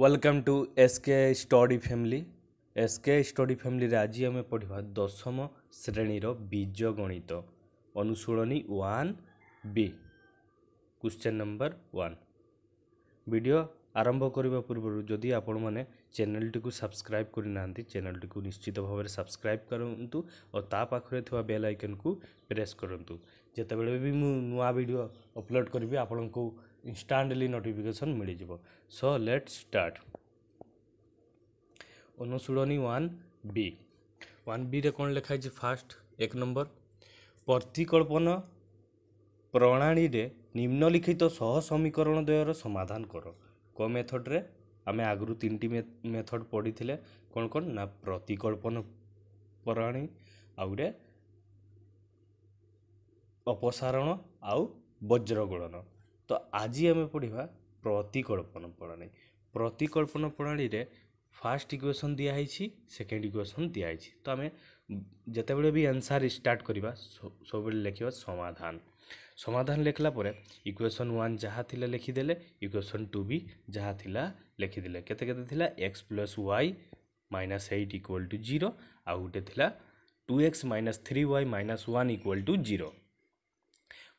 welcome to S K study family S K study ফ্যামিলিরে আজ আমি পড়া দশম শ্রেণীর বীজগণিত অনুশীলনী one B question number one video আরম্ভ করা পূর্ব যদি আপন মানে চ্যানেলটি সবসক্রাইব করে না চ্যানেলটি নিশ্চিত ভাবে সবসক্রাইব করতু ও তা পাখে থাকা বেল আইকন কু প্রেস করতু যেতবে বি নূয়া ভিডিও অপলোড করবি আপনার ଇନଷ୍ଟାଣ୍ଟଲି ନୋଟିଫିକେସନ୍ ମିଳିଯିବ ସୋ ଲେଟ୍ ଷ୍ଟାର୍ଟ ଅନୁଶୀଳନୀ ୱାନ୍ ବି ୱାନ୍ ବିରେ କ'ଣ ଲେଖା ହେଇଛି ଫାଷ୍ଟ ଏକ ନମ୍ବର ପ୍ରତିକଳ୍ପନ ପ୍ରଣାଳୀରେ ନିମ୍ନଲିଖିତ ସହ ସମୀକରଣ ଦ୍ୱୟର ସମାଧାନ କର କେଉଁ ମେଥଡ଼ରେ ଆମେ ଆଗରୁ ତିନିଟି ମେଥଡ଼ ପଢ଼ିଥିଲେ କ'ଣ କ'ଣ ନା ପ୍ରତିକଳ୍ପନ ପ୍ରଣାଳୀ ଆଉ ଗୋଟେ ଅପସାରଣ ଆଉ ବଜ୍ରଗୋଳନ ତ ଆଜି ଆମେ ପଢ଼ିବା ପ୍ରତିକଳ୍ପନ ପ୍ରଣାଳୀ ପ୍ରତିକଳ୍ପନ ପ୍ରଣାଳୀରେ ଫାର୍ଷ୍ଟ ଇକ୍ୱେସନ୍ ଦିଆହେଇଛି ସେକେଣ୍ଡ ଇକ୍ୱେସନ୍ ଦିଆହେଇଛି ତ ଆମେ ଯେତେବେଳେ ବି ଆନ୍ସାର୍ ଷ୍ଟାର୍ଟ କରିବା ସବୁବେଳେ ଲେଖିବା ସମାଧାନ ସମାଧାନ ଲେଖିଲା ପରେ ଇକ୍ୱେସନ୍ ୱାନ୍ ଯାହା ଥିଲା ଲେଖିଦେଲେ ଇକ୍ୱେସନ୍ ଟୁ ବି ଯାହା ଥିଲା ଲେଖିଦେଲେ କେତେ କେତେ ଥିଲା x plus y minus eight equal to zero ଆଉ ଗୋଟେ ଥିଲା two x minus three y minus one equal to zero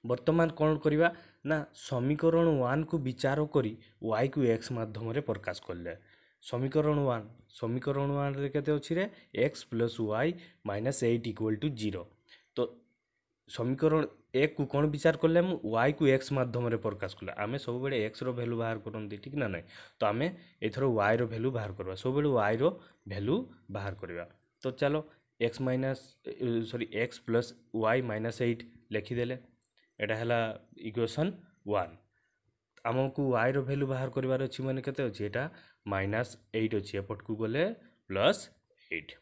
ବର୍ତ୍ତମାନ କ'ଣ କରିବା ନା ସମୀକରଣ ୱାନ୍କୁ ବିଚାର କରି ୱାଇକୁ ଏକ୍ସ ମାଧ୍ୟମରେ ପ୍ରକାଶ କଲେ ସମୀକରଣ ୱାନ୍ ସମୀକରଣ ୱାନ୍ରେ କେତେ ଅଛିରେ x plus y minus eight equal to zero ତ ସମୀକରଣ ଏକକୁ କ'ଣ ବିଚାର କଲେ ମୁଁ ୱାଇକୁ ଏକ୍ସ ମାଧ୍ୟମରେ ପ୍ରକାଶ କଲେ ଆମେ ସବୁବେଳେ ଏକ୍ସର ଭ୍ୟାଲୁ ବାହାର କରନ୍ତି ଠିକ୍ ନା ନାହିଁ ତ ଆମେ ଏଥର ୱାଇର ଭ୍ୟାଲୁ ବାହାର କରିବା ସବୁବେଳେ ୱାଇର ଭ୍ୟାଲୁ ବାହାର କରିବା ତ ଚାଲ x minus sorry x plus y minus eight ଲେଖିଦେଲେ ଏଇଟା ହେଲା ଇକ୍ୱେସନ୍ ୱାନ୍ ଆମକୁ ୱାଇର ଭ୍ୟାଲ୍ୟୁ ବାହାର କରିବାର ଅଛି ମାନେ କେତେ ଅଛି ଏଇଟା ମାଇନାସ୍ ଏଇଟ୍ ଅଛି ଏପଟକୁ ଗଲେ ପ୍ଲସ୍ ଏଇଟ୍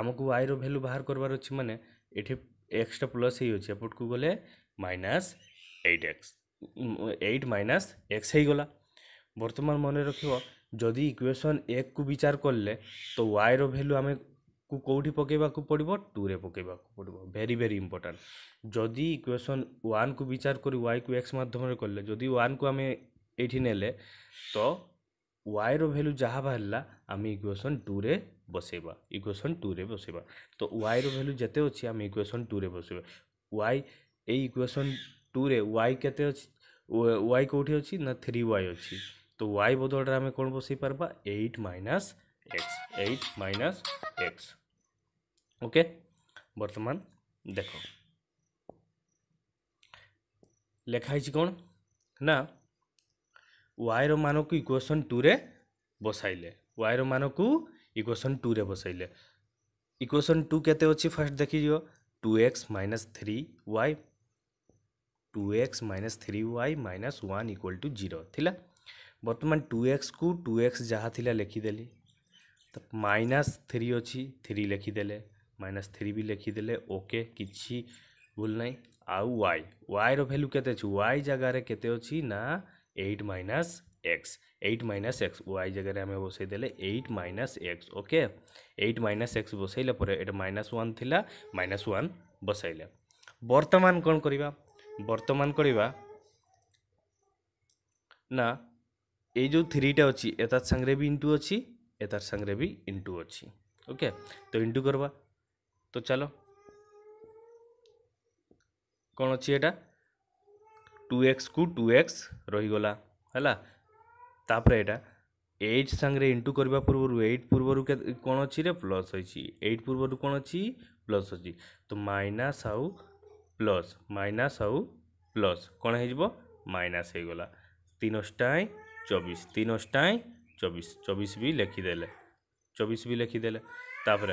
ଆମକୁ ୱାଇର ଭ୍ୟାଲ୍ୟୁ ବାହାର କରିବାର ଅଛି ମାନେ ଏଠି ଏକ୍ସଟା ପ୍ଲସ୍ ହେଇଅଛି ଏପଟକୁ ଗଲେ minus eight x eight minus x ହେଇଗଲା ବର୍ତ୍ତମାନ ମନେ ରଖିବ ଯଦି ଇକ୍ୱେସନ୍ ଏକକୁ ବିଚାର କଲେ ତ ୱାଇର ଭ୍ୟାଲ୍ୟୁ ଆମେ କୁ କେଉଁଠି ପକାଇବାକୁ ପଡ଼ିବ ଟୁରେ ପକାଇବାକୁ ପଡ଼ିବ ଭେରି ଭେରି ଇମ୍ପୋର୍ଟାଣ୍ଟ ଯଦି ଇକ୍ୱେସନ୍ ୱାନ୍କୁ ବିଚାର କରି ୱାଇକୁ ଏକ୍ସ ମାଧ୍ୟମରେ କଲେ ଯଦି ୱାନ୍କୁ ଆମେ ଏଇଠି ନେଲେ ତ ୱାଇର ଭ୍ୟାଲୁ ଯାହା ବାହାରିଲା ଆମେ ଇକ୍ୱେସନ୍ ଟୁରେ ବସାଇବା ଇକ୍ୱେସନ୍ ଟୁରେ ବସାଇବା ତ ୱାଇର ଭ୍ୟାଲୁ ଯେତେ ଅଛି ଆମେ ଇକ୍ୱେସନ୍ ଟୁରେ ବସାଇବା ୱାଇ ଏଇ ଇକ୍ୱେସନ୍ ଟୁରେ ୱାଇ କେତେ ଅଛି ୱାଇ କେଉଁଠି ଅଛି ନା ଥ୍ରୀ ୱାଇ ଅଛି ତ ୱାଇ ବଦଳରେ ଆମେ କ'ଣ ବସାଇ ପାରିବା eight minus x eight minus x okay बर्तमान देख लेखाई कौन ना वायर मान को इक्वेशन टू रे बसाइले वायर मान को इक्वेशन टू रे बसाइले इक्वेशन टू के फर्स्ट देख two x minus three y two x minus three y minus one equal to zero बर्तमान टू एक्स को टू एक्स जहाँ थी लिखिदेली ତ ମାଇନସ୍ ଥ୍ରୀ ଅଛି ଥ୍ରୀ ଲେଖିଦେଲେ ମାଇନସ୍ ଥ୍ରୀ ବି ଲେଖିଦେଲେ ଓକେ କିଛି ଭୁଲ ନାହିଁ ଆଉ ୱାଇ ୱାଇର ଭ୍ୟାଲ୍ୟୁ କେତେ ଅଛି ୱାଇ ଜାଗାରେ କେତେ ଅଛି ନା eight minus x eight minus x y ଜାଗାରେ ଆମେ ବସାଇଦେଲେ eight minus x okay eight minus x ବସାଇଲା ପରେ ଏଇଟା ମାଇନସ୍ ୱାନ୍ ଥିଲା ମାଇନସ୍ ୱାନ୍ ବସାଇଲେ ବର୍ତ୍ତମାନ କ'ଣ କରିବା ବର୍ତ୍ତମାନ କରିବା ନା ଏଇ ଯେଉଁ ଥ୍ରୀଟା ଅଛି ଏ ତା ସାଙ୍ଗରେ ବି ଇଣ୍ଟୁ ଅଛି એ તાર સાંગરે બી ઇન્ટુ અછી ઓકે તો ઇન્ટુ કરવા તો ચાલો କ'ଣ ଅଛି ଏଇଟା ଟୁ ଏକ୍ସକୁ ଟୁ ଏକ୍ସ ରହିଗଲା ହେଲା ତାପରେ ଏଇଟା এইট সাংরে ইন্টু করা পূর্বর এইট পূর্বর কোণ অছি রে প্লস হয়েছি এইট পূর্বর কোণ অছি প্লস অছি তো মাইনাস আউ প্লস মাইনাস আউ প্লস কোণ হয়ে যাব মাইনাস হয়ে গলা তিন অষ্টায় চবিশ তিন অষ্টায় चौबीस चौबीस भी लिखिदेले चौबीस भी लिखिदेले तापर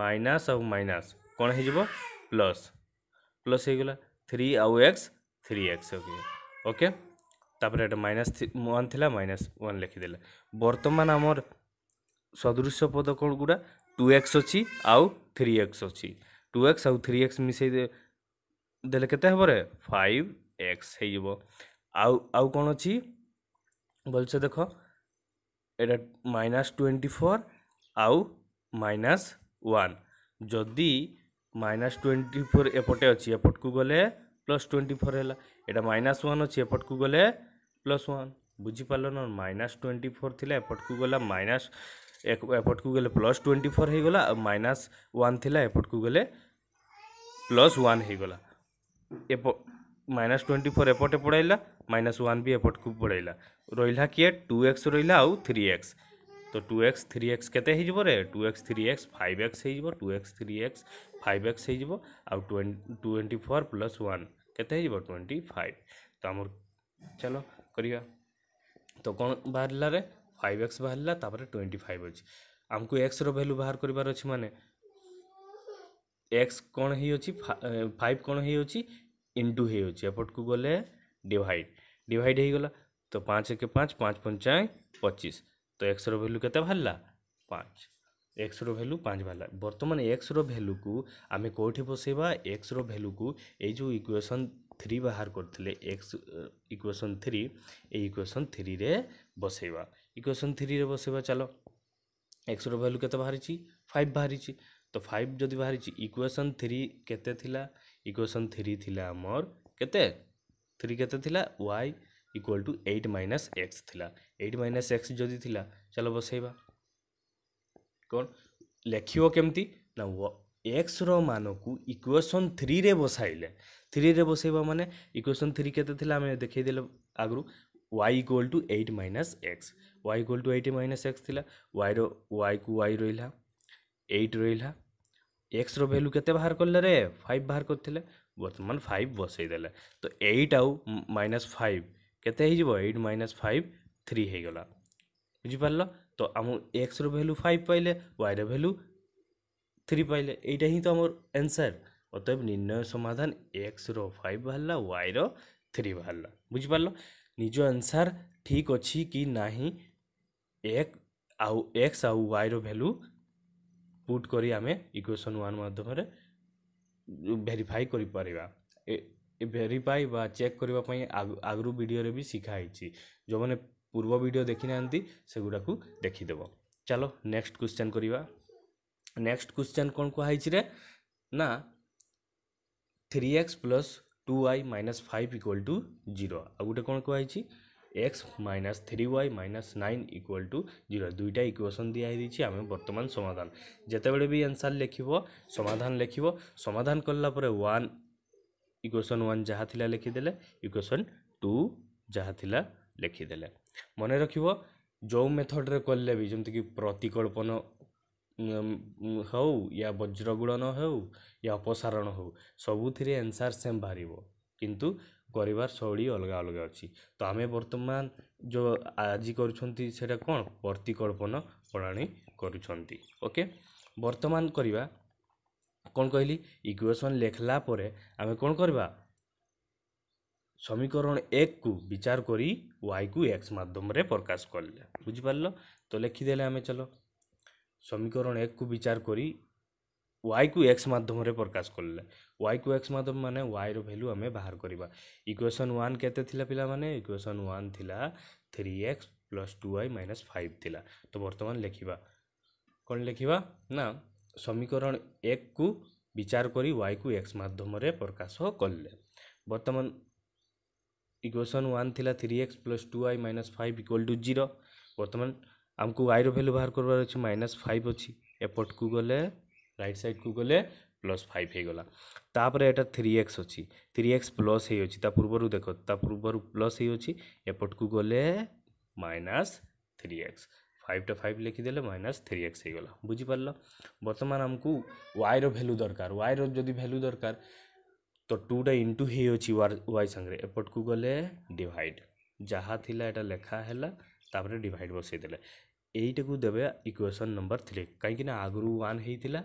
माइनस आउ माइनस कौन हो प्लस प्लस हो गला थ्री आउ एक्स थ्री एक्स ओके तापर एट माइनस वन थी माइनस वन लिखिदेले बर्तमान आमर सदृश पद कौन गुड़ा टू एक्स अच्छी आउ थ्री एक्स अच्छी टू एक्स आउ थ्री एक्स मिसई ଦେଲେ କେତେ ହେବ ରେ ଫାଇଭ୍ ଏକ୍ସ ହେଇଯିବ ଆଉ ଆଉ କ'ଣ ଅଛି ଭଲସେ ଦେଖ এটা মাইনাস টোয়েন্টি ফোর ଆଉ ମାଇନାସ୍ ୱାନ୍ ଯଦି ମାଇନାସ୍ ଟ୍ୱେଣ୍ଟି ଫୋର୍ ଏପଟେ ଅଛି ଏପଟକୁ ଗଲେ ପ୍ଲସ୍ ଟ୍ୱେଣ୍ଟି ଫୋର୍ ହେଲା ଏଇଟା ମାଇନାସ୍ ୱାନ୍ ଅଛି ଏପଟକୁ ଗଲେ ପ୍ଲସ୍ ୱାନ୍ ବୁଝିପାରିଲ ନା ମାଇନାସ୍ ଟ୍ୱେଣ୍ଟି ଫୋର୍ ଥିଲା ଏପଟକୁ ଗଲା ମାଇନାସ୍ ଏପଟକୁ ଗଲେ ପ୍ଲସ୍ ଟ୍ୱେଣ୍ଟି ଫୋର୍ ହେଇଗଲା ଆଉ ମାଇନାସ୍ ୱାନ୍ ଥିଲା ଏପଟକୁ ଗଲେ ପ୍ଲସ୍ ୱାନ୍ ହେଇଗଲା ଏପ ମାଇନାସ୍ ଟ୍ୱେଣ୍ଟି ଫୋର୍ ଏପଟେ ପଳାଇଲା माइनस वन भी एपट को बढ़ेगा रहा किए टू एक्स रहा आउ थ्री एक्स तो टू एक्स थ्री एक्स के two x three x five x हो two x three x five x हो ट्वेंटी फोर प्लस वन के ट्वेंटी फाइव तो आम चलो करवा तो कौन बाहर रे फाइव एक्स बाहर तापर ट्वेंटी फाइव अच्छे आमको एक्स रैल्यू बाहर करार अच्छे मान एक्स कौन हो फाइव कौन हो इंटू होपट को गले ডিভাইড ডিভাইড হয়েগলা তো পাঁচ একে পাঁচ পাঁচ পঞ্চায় পঁচিশ তো এক্সর ভ্যালু কেতে বাহারা পাঁচ এক্সর ভ্যালু পাঁচ বাহারা বর্তমানে এক্সর ভ্যালুকু আমি কোটি বসাইবা এক্সর ভ্যালুকু এই যে ইকুয়েসন থ্রি বাহার করলে এক্স ইকুয়েসন থ্রি এই ইকুয়েসন থ্রিরে বসাইবা ইকুয়েসন থ্রিরে বসাইবা চাল এক্সর ভ্যালু কেতে বাহারিছি ফাইভ বাহারিছি তো ফাইভ যদি বাহারিছি ইকুয়েসন থ্রি কেতে থিলা ইকুয়েসন থ্রি থিলা আমার কেতে থ্রি কেতে লা y equal to eight minus x লা এইট মাইনাস এক্স যদি লা চল বসাইবা কোণ ଲେଖିବ କେମିତି ନା ଏକ୍ସର ମାନକୁ ଇକ୍ୱେସନ୍ ଥ୍ରୀରେ ବସାଇଲେ ଥ୍ରୀରେ ବସାଇବା ମାନେ ଇକ୍ୱେସନ୍ ଥ୍ରୀ କେତେ ଥିଲା ଆମେ ଦେଖେଇଦେଲେ ଆଗରୁ y equal to eight minus x y equal to eight minus x ଥିଲା ୱାଇର ୱାଇକୁ ୱାଇ ରହିଲା ଏଇଟ୍ ରହିଲା ଏକ୍ସର ଭ୍ୟାଲୁ କେତେ ବାହାର କଲେ ରେ ଫାଇଭ୍ ବାହାର କରିଥିଲେ ବର୍ତ୍ତମାନ ଫାଇଭ୍ ବସାଇଦେଲେ ତ ଏଇଟ୍ ଆଉ ମାଇନସ୍ ଫାଇଭ୍ କେତେ ହେଇଯିବ ଏଇଟ୍ ମାଇନସ୍ ଫାଇଭ୍ ଥ୍ରୀ ହେଇଗଲା ବୁଝିପାରିଲ ତ ଆମ ଏକ୍ସର ଭ୍ୟାଲୁ ଫାଇଭ୍ ପାଇଲେ ୱାଇର ଭ୍ୟାଲୁ ଥ୍ରୀ ପାଇଲେ ଏଇଟା ହିଁ ତ ଆମର ଆନ୍ସର୍ ଅତଏବ ନିର୍ଣ୍ଣୟ ସମାଧାନ ଏକ୍ସର ଫାଇଭ୍ ବାହାରିଲା ୱାଇର ଥ୍ରୀ ବାହାରିଲା ବୁଝିପାରିଲ ନିଜ ଆନ୍ସର୍ ଠିକ୍ ଅଛି କି ନାହିଁ ଏକ ଆଉ ଏକ୍ସ ଆଉ ୱାଇର ଭ୍ୟାଲୁ ପୁଟ୍ କରି ଆମେ ଇକ୍ୱେସନ୍ ୱାନ୍ ମାଧ୍ୟମରେ ଭେରିଫାଇ କରିପାରିବା ଏ ଭେରିଫାଇ ବା ଚେକ୍ କରିବା ପାଇଁ ଆଗରୁ ଭିଡ଼ିଓରେ ବି ଶିଖା ହେଇଛି ଯେଉଁମାନେ ପୂର୍ବ ଭିଡ଼ିଓ ଦେଖିନାହାନ୍ତି ସେଗୁଡ଼ାକୁ ଦେଖିଦେବ ଚାଲ ନେକ୍ସଟ କ୍ୱେଶ୍ଚନ୍ କରିବା ନେକ୍ସଟ କ୍ୱେଶ୍ଚନ୍ କ'ଣ କୁହାହେଇଛିରେ ନା three x plus two y minus five equal to zero আর গোটে কোণ কুহাইছি x minus three y minus nine equal to zero দুইটা ইকুয়েসন দিয়া হয়েছি আমি বর্তমান সমাধান যেতবে বি আনসার লেখিব সমাধান লেখিব সমাধান কলা পরে ওয়ান ইকুয়েসন ওয়ান যাহা লা লিখিদেলে ইকুয়েসন টু যাহা লা লিখিদেলে মনে রাখিব ଯେଉଁ ମେଥଡ଼ରେ କଲେ ବି ଯେମିତିକି ପ୍ରତିକଳ୍ପନ ହେଉ ୟା ବଜ୍ରଗୁଡ଼ନ ହେଉ ୟା ଅପସାରଣ ହେଉ ସବୁଥିରେ ଆନ୍ସାର୍ ସେମ୍ ବାହାରିବ କିନ୍ତୁ କରିବାର ଶୈଳୀ ଅଲଗା ଅଲଗା ଅଛି ତ ଆମେ ବର୍ତ୍ତମାନ ଯେଉଁ ଆଜି କରୁଛନ୍ତି ସେଇଟା କ'ଣ ପ୍ରତିକଳ୍ପନ ପ୍ରଣାଳୀ କରୁଛନ୍ତି ଓକେ ବର୍ତ୍ତମାନ କରିବା କ'ଣ କହିଲି ଇକ୍ୱେସନ୍ ଲେଖିଲା ପରେ ଆମେ କ'ଣ କରିବା ସମୀକରଣ ଏକକୁ ବିଚାର କରି ୱାଇକୁ ଏକ୍ସ ମାଧ୍ୟମରେ ପ୍ରକାଶ କଲେ ବୁଝିପାରିଲ ତ ଲେଖିଦେଲେ ଆମେ ଚଲ ସମୀକରଣ ଏକକୁ ବିଚାର କରି ୱାଇକୁ ଏକ୍ସ ମାଧ୍ୟମରେ ପ୍ରକାଶ କଲେ ୱାଇକୁ ଏକ୍ସ ମାଧ୍ୟମ ମାନେ ୱାଇର ଭ୍ୟାଲ୍ୟୁ ଆମେ ବାହାର କରିବା ଇକ୍ୱେସନ୍ ୱାନ୍ କେତେ ଥିଲା ପିଲାମାନେ ଇକ୍ୱେସନ୍ ୱାନ୍ ଥିଲା three x plus two y minus five ଥିଲା ତ ବର୍ତ୍ତମାନ ଲେଖିବା କ'ଣ ଲେଖିବା ନା ସମୀକରଣ ଏକକୁ ବିଚାର କରି ୱାଇକୁ ଏକ୍ସ ମାଧ୍ୟମରେ ପ୍ରକାଶ କଲେ ବର୍ତ୍ତମାନ ଇକ୍ୱେସନ୍ ୱାନ୍ ଥିଲା three x plus two y minus five equal to zero ବର୍ତ୍ତମାନ ଆମକୁ ୱାଇର ଭ୍ୟାଲ୍ୟୁ ବାହାର କରିବାର ଅଛି ମାଇନସ୍ ଫାଇଭ୍ ଅଛି ଏପଟକୁ ଗଲେ রাইট সাইডকু গলে প্লস ফাইভ হয়েগলা তাপরে এটা থ্রি এক্স অছি থ্রি এক্স প্লস হয়েছি তা পূর্বর দেখ তা পূর্বর প্লস হয়েছি এপটকু গলে মাইনাস থ্রি এক্স ফাইভটা ফাইভ লিখিদেলে মাইনাস থ্রি এক্স হয়েগলা বুঝিপারল বর্তমান আমি ওয়াইর ভ্যালু দরকার ওয়াইর যদি ভ্যালু দরকার তো টুটা ইন্টু হয়েছি ওয়াই সাংরে এপটকু গলে ডিভাইড যাহা থিলা এটা লেখা হেলা তাপরে ডিভাইড বসাইদেলে এইটাকু দেবে ইকুয়েসন নম্বর থ্রি কাইকি না আগরু ওয়ান হয়েছিলা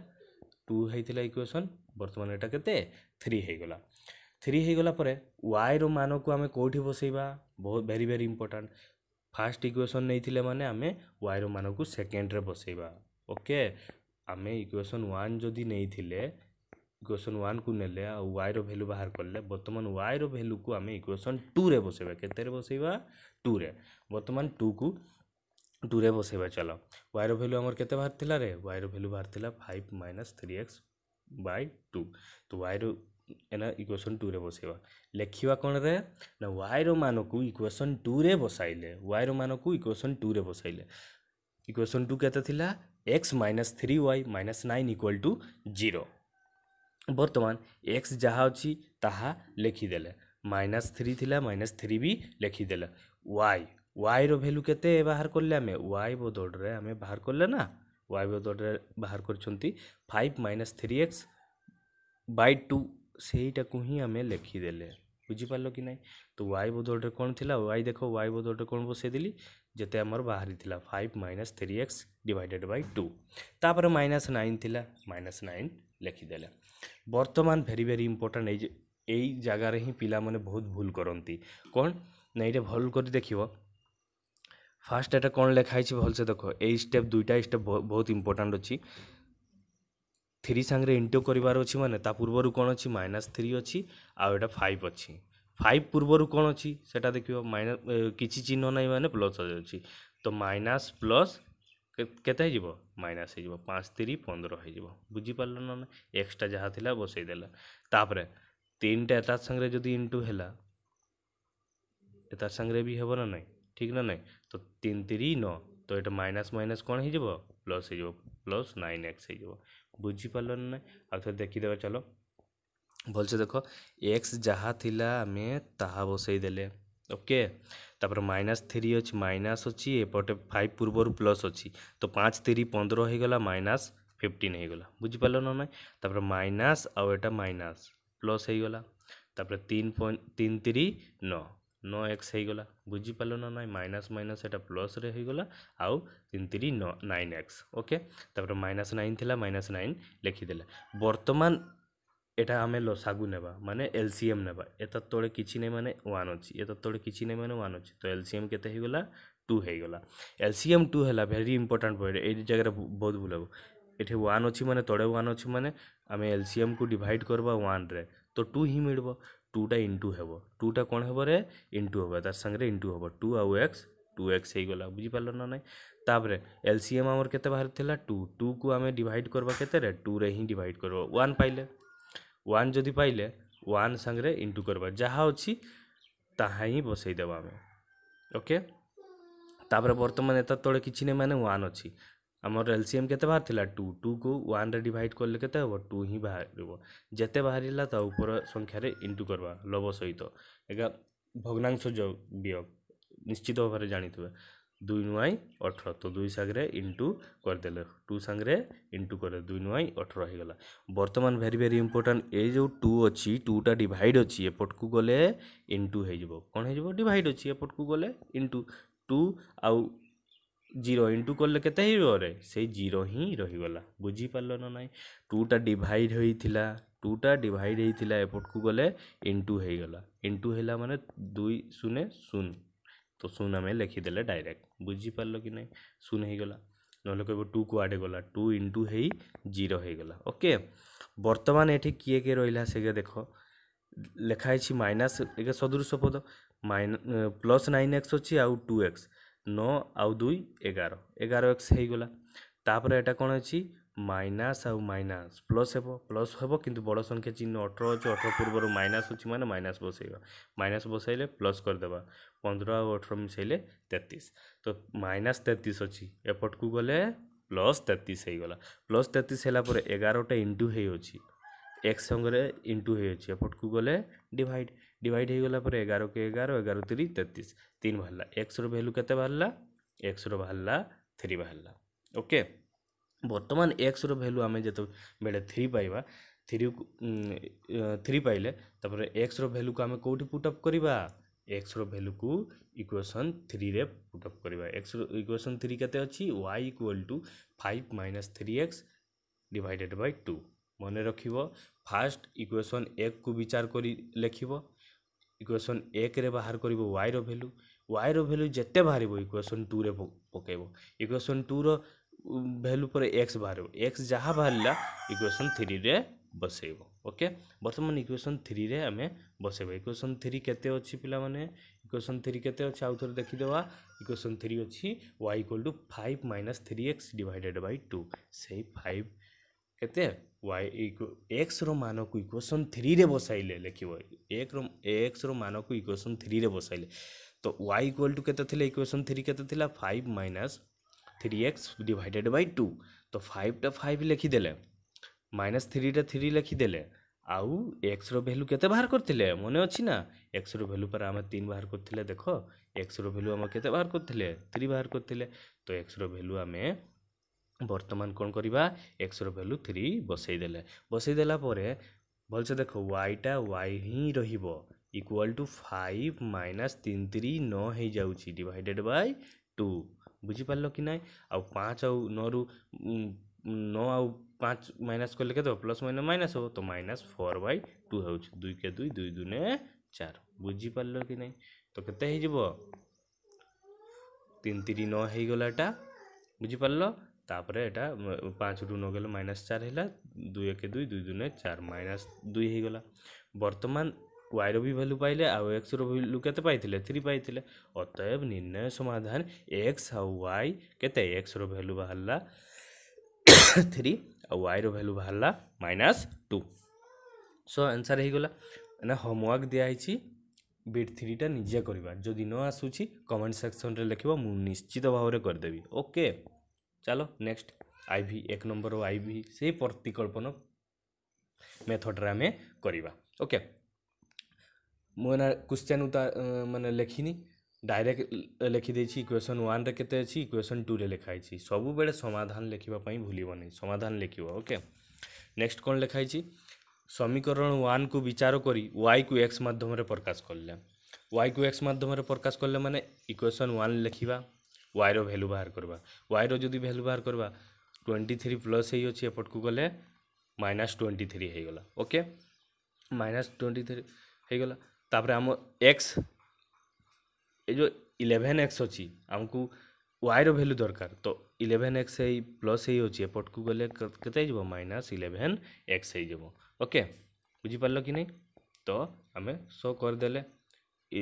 টু হয়েছিল ইকুয়েসন বর্তমানে এটা কেতে থ্রি হয়েগলা থ্রি হয়েগলা পরে ওয়াইর মানকু আমি কোটি বসাইবা বহুত very very important first equation নেইলে মানে আমি ওয়াইর মানকু সেকেন্ডরে বসাইবা ওকে আমি ইকুয়েসন ওয়ান যদি নেইলে ইকুएसन वन को नेले वाई रो भैल्यू बाहर करले बर्तमान वाई रो भैल्यू को आम इक्वेशन टू रे बसइबा केते रे बसइबा टू रे बर्तमान टू को ଦୂରେ ବସେଇବା ଚାଲ ୱାଇର ଭ୍ୟାଲ୍ୟୁ ଆମର କେତେ ବାହାରିଥିଲାରେ ୱାଇର ଭ୍ୟାଲ୍ୟୁ ବାହାରିଥିଲା five minus three x by two ତ ୱାଇର ଏନା ଇକ୍ୱେସନ୍ ଟୁରେ ବସେଇବା ଲେଖିବା କ'ଣରେ ନା ୱାଇର ମାନକୁ ଇକ୍ୱେସନ୍ ଟୁରେ ବସାଇଲେ ୱାଇର ମାନକୁ ଇକ୍ୱେସନ୍ ଟୁରେ ବସାଇଲେ ଇକ୍ୱେସନ୍ ଟୁ କେତେ ଥିଲା x minus three y minus nine equal to zero ବର୍ତ୍ତମାନ ଏକ୍ସ ଯାହା ଅଛି ତାହା ଲେଖିଦେଲେ ମାଇନସ୍ ଥ୍ରୀ ଥିଲା ମାଇନସ୍ ଥ୍ରୀ ବି ଲେଖିଦେଲେ ୱାଇ वाई रैल्यू के बाहर कले आम वाई बदल रहे बाहर कले ना वाई बदल बाहर कर five minus three x by two से हिं आम लिखीदे बुझिपारल कि नाई तो वाई बदल कौन थी वाई देख वाई बदल कौन बसईदी जिते आमर बाहरी five minus three x divided by two ताप माइनास नाइन थी माइनास नाइन लिखीदे बर्तमान भेरी भेरी इंपोर्टाट यही जगार ही पाने बहुत भूल करती कौन ना ये भल कर देख ফার্স্ট এটা କ'ଣ ଲେଖା ହେଇଛି ଭଲସେ ଦେଖ ଏଇ ଷ୍ଟେପ୍ ଦୁଇଟା ଷ୍ଟେପ୍ ବହୁତ ଇମ୍ପୋର୍ଟାଣ୍ଟ ଅଛି থ্রি সাংরে ইন্টু করবার অছি মানে তা পূর্বর কোণ অছি মাইনাস থ্রি অছি আর এটা ফাইভ অছি ফাইভ পূর্বর কোণ অছি সেটা দেখব মাইনাস কিছু চিহ্ন নাই মানে প্লস অছি তো মাইনাস প্লস কেতে হয়ে যাব মাইনাস হয়ে যাব পাঁচ তিরি পনেরো হয়ে যাব বুঝিপারল না এক্সট্রা যা লা বসাই দেলা তাপরে তিনটা এটার সাংরে যদি ইন্টু হেলা এটার সাংরে বি হব না নাই ঠিক না নাই তো তিন তিরি ন তো এটা মাইনাস মাইনাস କ'ଣ ହେଇଯିବ ପ୍ଲସ୍ ହେଇଯିବ ପ୍ଲସ୍ ନାଇନ୍ ଏକ୍ସ ହେଇଯିବ ବୁଝିପାରିଲନି ନା ଆଉ ଥରେ ଦେଖିଦେବା ଚାଲ ଭଲସେ ଦେଖ ଏକ୍ସ ଯାହା ଥିଲା ଆମେ ତାହା ବସେଇଦେଲେ ଓକେ ତାପରେ ମାଇନାସ୍ ଥ୍ରୀ ଅଛି ମାଇନାସ୍ ଅଛି ଏପଟେ ଫାଇଭ୍ ପୂର୍ବରୁ ପ୍ଲସ୍ ଅଛି ତ ପାଞ୍ଚ ତିରି ପନ୍ଦର ହେଇଗଲା ମାଇନାସ୍ ଫିଫ୍ଟିନ୍ ହେଇଗଲା ବୁଝିପାରିଲ ନା ନାହିଁ ତାପରେ ମାଇନାସ୍ ଆଉ ଏଇଟା ମାଇନାସ୍ ପ୍ଲସ୍ ହେଇଗଲା ତାପରେ ତିନି ପଏଣ୍ଟ ତିନି ତିରି ନଅ ନଅ ଏକ୍ସ ହେଇଗଲା ବୁଝିପାରିଲ ନା ନାଇଁ ମାଇନସ୍ ମାଇନସ୍ ଏଇଟା ପ୍ଲସ୍ରେ ହେଇଗଲା ଆଉ ତିନି ତିରି ନଅ ନାଇନ୍ ଏକ୍ସ ଓକେ ତାପରେ ମାଇନସ୍ ନାଇନ୍ ଥିଲା ମାଇନସ୍ ନାଇନ୍ ଲେଖିଦେଲେ ବର୍ତ୍ତମାନ এটা আমি লসাগু নেবা মানে এলসিএম নেবা এটার তলে কিছু নেই মানে ওয়ান অছি এটার তলে কিছু নেই মানে ওয়ান অছি তো এলসিএম কেতে হয়েগলা টু হয়েগলা এলসিএম টু হেলা ভেরি ইম্পর্টাট পয়েন্ট এই জায়গায় বহুত ভুল হব এটি ওয়ান অছি মানে তলে ওয়ান অছি মানে আমি এলসিএম কু ডিভাইড করবা ওয়ানরে তো টু হি মিলব টুটা ইন্টু হব টুটা କ'ଣ ହେବରେ ଇଣ୍ଟୁ ହେବ ତା ସାଙ୍ଗରେ ଇଣ୍ଟୁ ହେବ ଟୁ ଆଉ ଏକ୍ସ ଟୁ ଏକ୍ସ ହେଇଗଲା ବୁଝିପାରିଲ ନା ନାହିଁ ତାପରେ ଏଲ୍ସିଏମ୍ ଆମର କେତେ ବାହାରି ଥିଲା ଟୁ ଟୁକୁ ଆମେ ଡିଭାଇଡ଼ କରିବା କେତେରେ ଟୁରେ ହିଁ ଡିଭାଇଡ଼ କରିବା ୱାନ୍ ପାଇଲେ ୱାନ୍ ଯଦି ପାଇଲେ ୱାନ୍ ସାଙ୍ଗରେ ଇଣ୍ଟୁ କରିବା ଯାହା ଅଛି ତାହା ହିଁ ବସେଇଦେବା ଆମେ ଓକେ ତାପରେ ବର୍ତ୍ତମାନ ଏତା ତଳେ କିଛି ନାହିଁ ମାନେ ୱାନ୍ ଅଛି ଆମର ଏଲ୍ସିଏମ୍ କେତେ ବାହାରିଥିଲା ଟୁ ଟୁକୁ ୱାନ୍ରେ ଡିଭାଇଡ଼୍ କଲେ କେତେ ହେବ ଟୁ ହିଁ ବାହାରିବ ଯେତେ ବାହାରିଲା ତା ଉପର ସଂଖ୍ୟାରେ ଇଣ୍ଟୁ କରିବା ଲୋଭ ସହିତ ଏକା ଭଗ୍ନାଂଶ ଯୋଗ ବିୟୋଗ ନିଶ୍ଚିତ ଭାବରେ ଜାଣିଥିବେ ଦୁଇ ନୁଆଇଁ ଅଠର ତ ଦୁଇ ସାଙ୍ଗରେ ଇଣ୍ଟୁ କରିଦେଲେ ଟୁ ସାଙ୍ଗରେ ଇଣ୍ଟୁ କରେ ଦୁଇ ନୁଆଇଁ ଅଠର ହେଇଗଲା ବର୍ତ୍ତମାନ ଭେରି ଭେରି ଇମ୍ପୋର୍ଟାଣ୍ଟ ଏଇ ଯେଉଁ ଟୁ ଅଛି ଟୁଟା ଡିଭାଇଡ଼ ଅଛି ଏପଟକୁ ଗଲେ ଇଣ୍ଟୁ ହେଇଯିବ କ'ଣ ହେଇଯିବ ଡିଭାଇଡ଼ ଅଛି ଏପଟକୁ ଗଲେ ଇଣ୍ଟୁ ଟୁ ଆଉ জিরো ইন্টু করলে কেতে ହେଇବରେ ସେଇ ଜିରୋ ହିଁ ରହିଗଲା ବୁଝିପାରିଲ ନା ନାହିଁ ଟୁଟା ଡିଭାଇଡ଼ ହୋଇଥିଲା ଟୁଟା ଡିଭାଇଡ଼ ହେଇଥିଲା ଏପଟକୁ ଗଲେ ଇଣ୍ଟୁ ହେଇଗଲା ଇଣ୍ଟୁ ହେଲା ମାନେ ଦୁଇ ଶୂନ ଶୂନ ତ ଶୂନ ଆମେ ଲେଖିଦେଲେ ଡାଇରେକ୍ଟ ବୁଝିପାରିଲ କି ନାହିଁ ଶୂନ ହେଇଗଲା ନହେଲେ କହିବ ଟୁ କୁଆଡ଼େ ଗଲା ଟୁ ଇଣ୍ଟୁ ହେଇ ଜିରୋ ହେଇଗଲା ଓକେ ବର୍ତ୍ତମାନ ଏଠି କିଏ କିଏ ରହିଲା ସେଇଟା ଦେଖ ଲେଖା ହେଇଛି ମାଇନାସ୍ ଏଇଟା ସଦୃଶ ପଦ ମାଇନ ପ୍ଲସ୍ ନାଇନ୍ ଏକ୍ସ ଅଛି ଆଉ ଟୁ ଏକ୍ସ ନଅ ଆଉ ଦୁଇ ଏଗାର ଏଗାର ଏକ୍ସ ହେଇଗଲା ତାପରେ ଏଇଟା କ'ଣ ଅଛି ମାଇନାସ୍ ଆଉ ମାଇନାସ୍ ପ୍ଲସ୍ ହେବ ପ୍ଲସ୍ ହେବ କିନ୍ତୁ ବଡ଼ ସଂଖ୍ୟା ଚିହ୍ନ ଅଠର ଅଛି ଅଠର ପୂର୍ବରୁ ମାଇନାସ୍ ଅଛି ମାନେ ମାଇନାସ୍ ବସେଇବା ମାଇନାସ୍ ବସାଇଲେ ପ୍ଲସ୍ କରିଦେବା ପନ୍ଦର ଆଉ ଅଠର ମିଶାଇଲେ ତେତିଶ ତ ମାଇନାସ୍ ତେତିଶ ଅଛି ଏପଟକୁ ଗଲେ ପ୍ଲସ୍ ତେତିଶ ହେଇଗଲା ପ୍ଲସ୍ ତେତିଶ ହେଲା ପରେ ଏଗାରଟା ଇଣ୍ଟୁ ହେଇଅଛି ଏକ୍ସ ସାଙ୍ଗରେ ଇଣ୍ଟୁ ହେଇଅଛି ଏପଟକୁ ଗଲେ ଡିଭାଇଡ଼ डिवाइड ହେଇଗଲା ପରେ ଏଗାରକୁ ଏଗାର ଏଗାର ତିରି ତେତିଶ ତିନି ବାହାରିଲା ଏକ୍ସର ଭ୍ୟାଲ୍ୟୁ କେତେ ବାହାରିଲା ଏକ୍ସର ବାହାରିଲା ଥ୍ରୀ ବାହାରିଲା ଓକେ ବର୍ତ୍ତମାନ ଏକ୍ସର ଭ୍ୟାଲ୍ୟୁ ଆମେ ଯେତେବେଳେ ଥ୍ରୀ ପାଇବା ଥ୍ରୀକୁ ଥ୍ରୀ ପାଇଲେ ତାପରେ ଏକ୍ସର ଭ୍ୟାଲ୍ୟୁକୁ ଆମେ କେଉଁଠି ପୁଟ୍ ଅପ୍ କରିବା ଏକ୍ସର ଭ୍ୟାଲ୍ୟୁକୁ ଇକ୍ୱେସନ୍ ଥ୍ରୀରେ ପୁଟ୍ ଅପ୍ କରିବା ଏକ୍ସର ଇକ୍ୱେସନ୍ ଥ୍ରୀ କେତେ ଅଛି y equal to five minus three x divided by two ମନେ ରଖିବ ଫାର୍ଷ୍ଟ ଇକ୍ୱେସନ୍ ଏକକୁ ବିଚାର କରି ଲେଖିବ ଇକ୍ୱେସନ୍ ଏକରେ ବାହାର କରିବ ୱାଇର ଭ୍ୟାଲ୍ୟୁ ୱାଇର ଭ୍ୟାଲ୍ୟୁ ଯେତେ ବାହାରିବ ଇକ୍ୱେସନ୍ ଟୁରେ ପକାଇବ ଇକ୍ୱେସନ୍ ଟୁର ଭ୍ୟାଲ୍ୟୁ ପରେ ଏକ୍ସ ବାହାରିବ ଏକ୍ସ ଯାହା ବାହାରିଲା ଇକ୍ୱେସନ୍ ଥ୍ରୀରେ ବସେଇବ ଓକେ ବର୍ତ୍ତମାନ ଇକ୍ୱେସନ୍ ଥ୍ରୀରେ ଆମେ ବସେଇବା ଇକ୍ୱେସନ୍ ଥ୍ରୀ କେତେ ଅଛି ପିଲାମାନେ ଇକ୍ୱେସନ୍ ଥ୍ରୀ କେତେ ଅଛି ଆଉ ଥରେ ଦେଖିଦେବା ଇକ୍ୱେସନ୍ ଥ୍ରୀ ଅଛି y equal to five minus three x divided by two ସେଇ ଫାଇଭ୍ କେତେ ୱାଇ ଏକ୍ସର ମାନକୁ ଇକ୍ୱେସନ୍ ଥ୍ରୀରେ ବସାଇଲେ ଲେଖିବ ଏକର ଏକ୍ସର ମାନକୁ ଇକ୍ୱେସନ୍ ଥ୍ରୀରେ ବସାଇଲେ ତ ୱାଇ ଇକ୍ୱାଲ୍ ଟୁ କେତେ ଥିଲା ଇକ୍ୱେସନ୍ ଥ୍ରୀ କେତେ ଥିଲା five minus three x divided by two ତ ଫାଇଭ୍ଟା ଫାଇଭ୍ ଲେଖିଦେଲେ ମାଇନସ୍ ଥ୍ରୀଟା ଥ୍ରୀ ଲେଖିଦେଲେ ଆଉ ଏକ୍ସର ଭ୍ୟାଲୁ କେତେ ବାହାର କରିଥିଲେ ମନେ ଅଛି ନା ଏକ୍ସର ଭ୍ୟାଲୁ ପରେ ଆମେ ତିନି ବାହାର କରିଥିଲେ ଦେଖ ଏକ୍ସର ଭ୍ୟାଲୁ ଆମେ କେତେ ବାହାର କରିଥିଲେ ଥ୍ରୀ ବାହାର କରିଥିଲେ ତ ଏକ୍ସର ଭ୍ୟାଲୁ ଆମେ ବର୍ତ୍ତମାନ କ'ଣ କରିବା ଏକ୍ସର ଭ୍ୟାଲୁ ଥ୍ରୀ ବସାଇଦେଲେ ବସାଇଦେଲା ପରେ ଭଲସେ ଦେଖ ୱାଇଟା ୱାଇ ହିଁ ରହିବ ଇକ୍ୱାଲ୍ ଟୁ ଫାଇଭ୍ ମାଇନାସ୍ ତିନି ତିରି ନଅ ହେଇଯାଉଛି ଡିଭାଇଡ଼େଡ଼୍ ବାଇ ଟୁ ବୁଝିପାରିଲ କି ନାହିଁ ଆଉ ପାଞ୍ଚ ଆଉ ନଅରୁ ନଅ ଆଉ ପାଞ୍ଚ ମାଇନାସ୍ କଲେ କେତେ ହେବ ପ୍ଲସ୍ ମାଇନସ୍ ମାଇନାସ୍ ହେବ ତ ମାଇନାସ୍ ଫୋର୍ ବାଇ ଟୁ ହେଉଛି ଦୁଇ କେ ଦୁଇ ଦୁଇ ଦୁନେ ଚାରି ବୁଝିପାରିଲ କି ନାହିଁ ତ କେତେ ହେଇଯିବ ତିନି ତିରି ନଅ ହେଇଗଲାଟା ବୁଝିପାରିଲ তারপরে এটা পাঁচ ঋণ হয়ে গেল মাইনাস চার হল দুই একে দুই দুই দুনে চার মাইনাস দুই হয়ে গলা বর্তমান ওয়াইর বি ভ্যালু পাইলে আউ এক্সর ভ্যালু কেতে পাইলে থ্রি পাইলে অতএব নির্ণয় সমাধান এক্স আউ ওয়াই কেতে এক্সর ভ্যালু বাহারা থ্রি আউ ওয়াইর ভ্যালু বাহারা মাইনাস টু সো আনসার হয়ে গলা না হোমওয়ার্ক দিয়া হয়েছি বিট থ্রিটা নিজে করা যদি ন আসুছি কমেন্ট সেকশনরে লেখিব মু নিশ্চিত ভাবে করেদেবি ওকে ચાલો નેક્સ્ટ આઈવી એક નંબર ଓ આଇଭି ସେଇ ପ୍ରତିକଳ୍ପନ ମେଥଡ଼ରେ ଆମେ କରିବା ଓକେ ମୁଁ ଏନା କ୍ୱେଶ୍ଚନ୍ ମାନେ ଲେଖିନି ଡାଇରେକ୍ଟ ଲେଖିଦେଇଛି ଇକ୍ୱେସନ୍ ୱାନ୍ରେ କେତେ ଅଛି ଇକ୍ୱେସନ୍ ଟୁରେ ଲେଖା ହେଇଛି ସବୁବେଳେ ସମାଧାନ ଲେଖିବା ପାଇଁ ଭୁଲିବନି ସମାଧାନ ଲେଖିବ ଓକେ ନେକ୍ସଟ କ'ଣ ଲେଖା ହେଇଛି ସମୀକରଣ ୱାନ୍କୁ ବିଚାର କରି ୱାଇକୁ ଏକ୍ସ ମାଧ୍ୟମରେ ପ୍ରକାଶ କଲେ ୱାଇକୁ ଏକ୍ସ ମାଧ୍ୟମରେ ପ୍ରକାଶ କଲେ ମାନେ ଇକ୍ୱେସନ୍ ୱାନ୍ ଲେଖିବା ୱାଇର ଭ୍ୟାଲୁ ବାହାର କରିବା ୱାଇର ଯଦି ଭ୍ୟାଲୁ ବାହାର କରିବା ଟ୍ୱେଣ୍ଟି ଥ୍ରୀ ପ୍ଲସ୍ ହେଇଅଛି ଏପଟକୁ ଗଲେ ମାଇନାସ୍ ଟ୍ୱେଣ୍ଟି ଥ୍ରୀ ହେଇଗଲା ଓକେ ମାଇନାସ୍ ଟ୍ୱେଣ୍ଟି ଥ୍ରୀ ହେଇଗଲା ତାପରେ ଆମ ଏକ୍ସ ଏ ଯେଉଁ ଇଲେଭେନ୍ ଏକ୍ସ ଅଛି ଆମକୁ ୱାଇର ଭ୍ୟାଲୁ ଦରକାର ତ ଇଲେଭେନ୍ ଏକ୍ସ ହେଇ ପ୍ଲସ୍ ହେଇଅଛି ଏପଟକୁ ଗଲେ କେତେ ହେଇଯିବ ମାଇନାସ୍ ଇଲେଭେନ୍ ଏକ୍ସ ହେଇଯିବ ଓକେ ବୁଝିପାରିଲ କି ନାହିଁ ତ ଆମେ ସୋ କରିଦେଲେ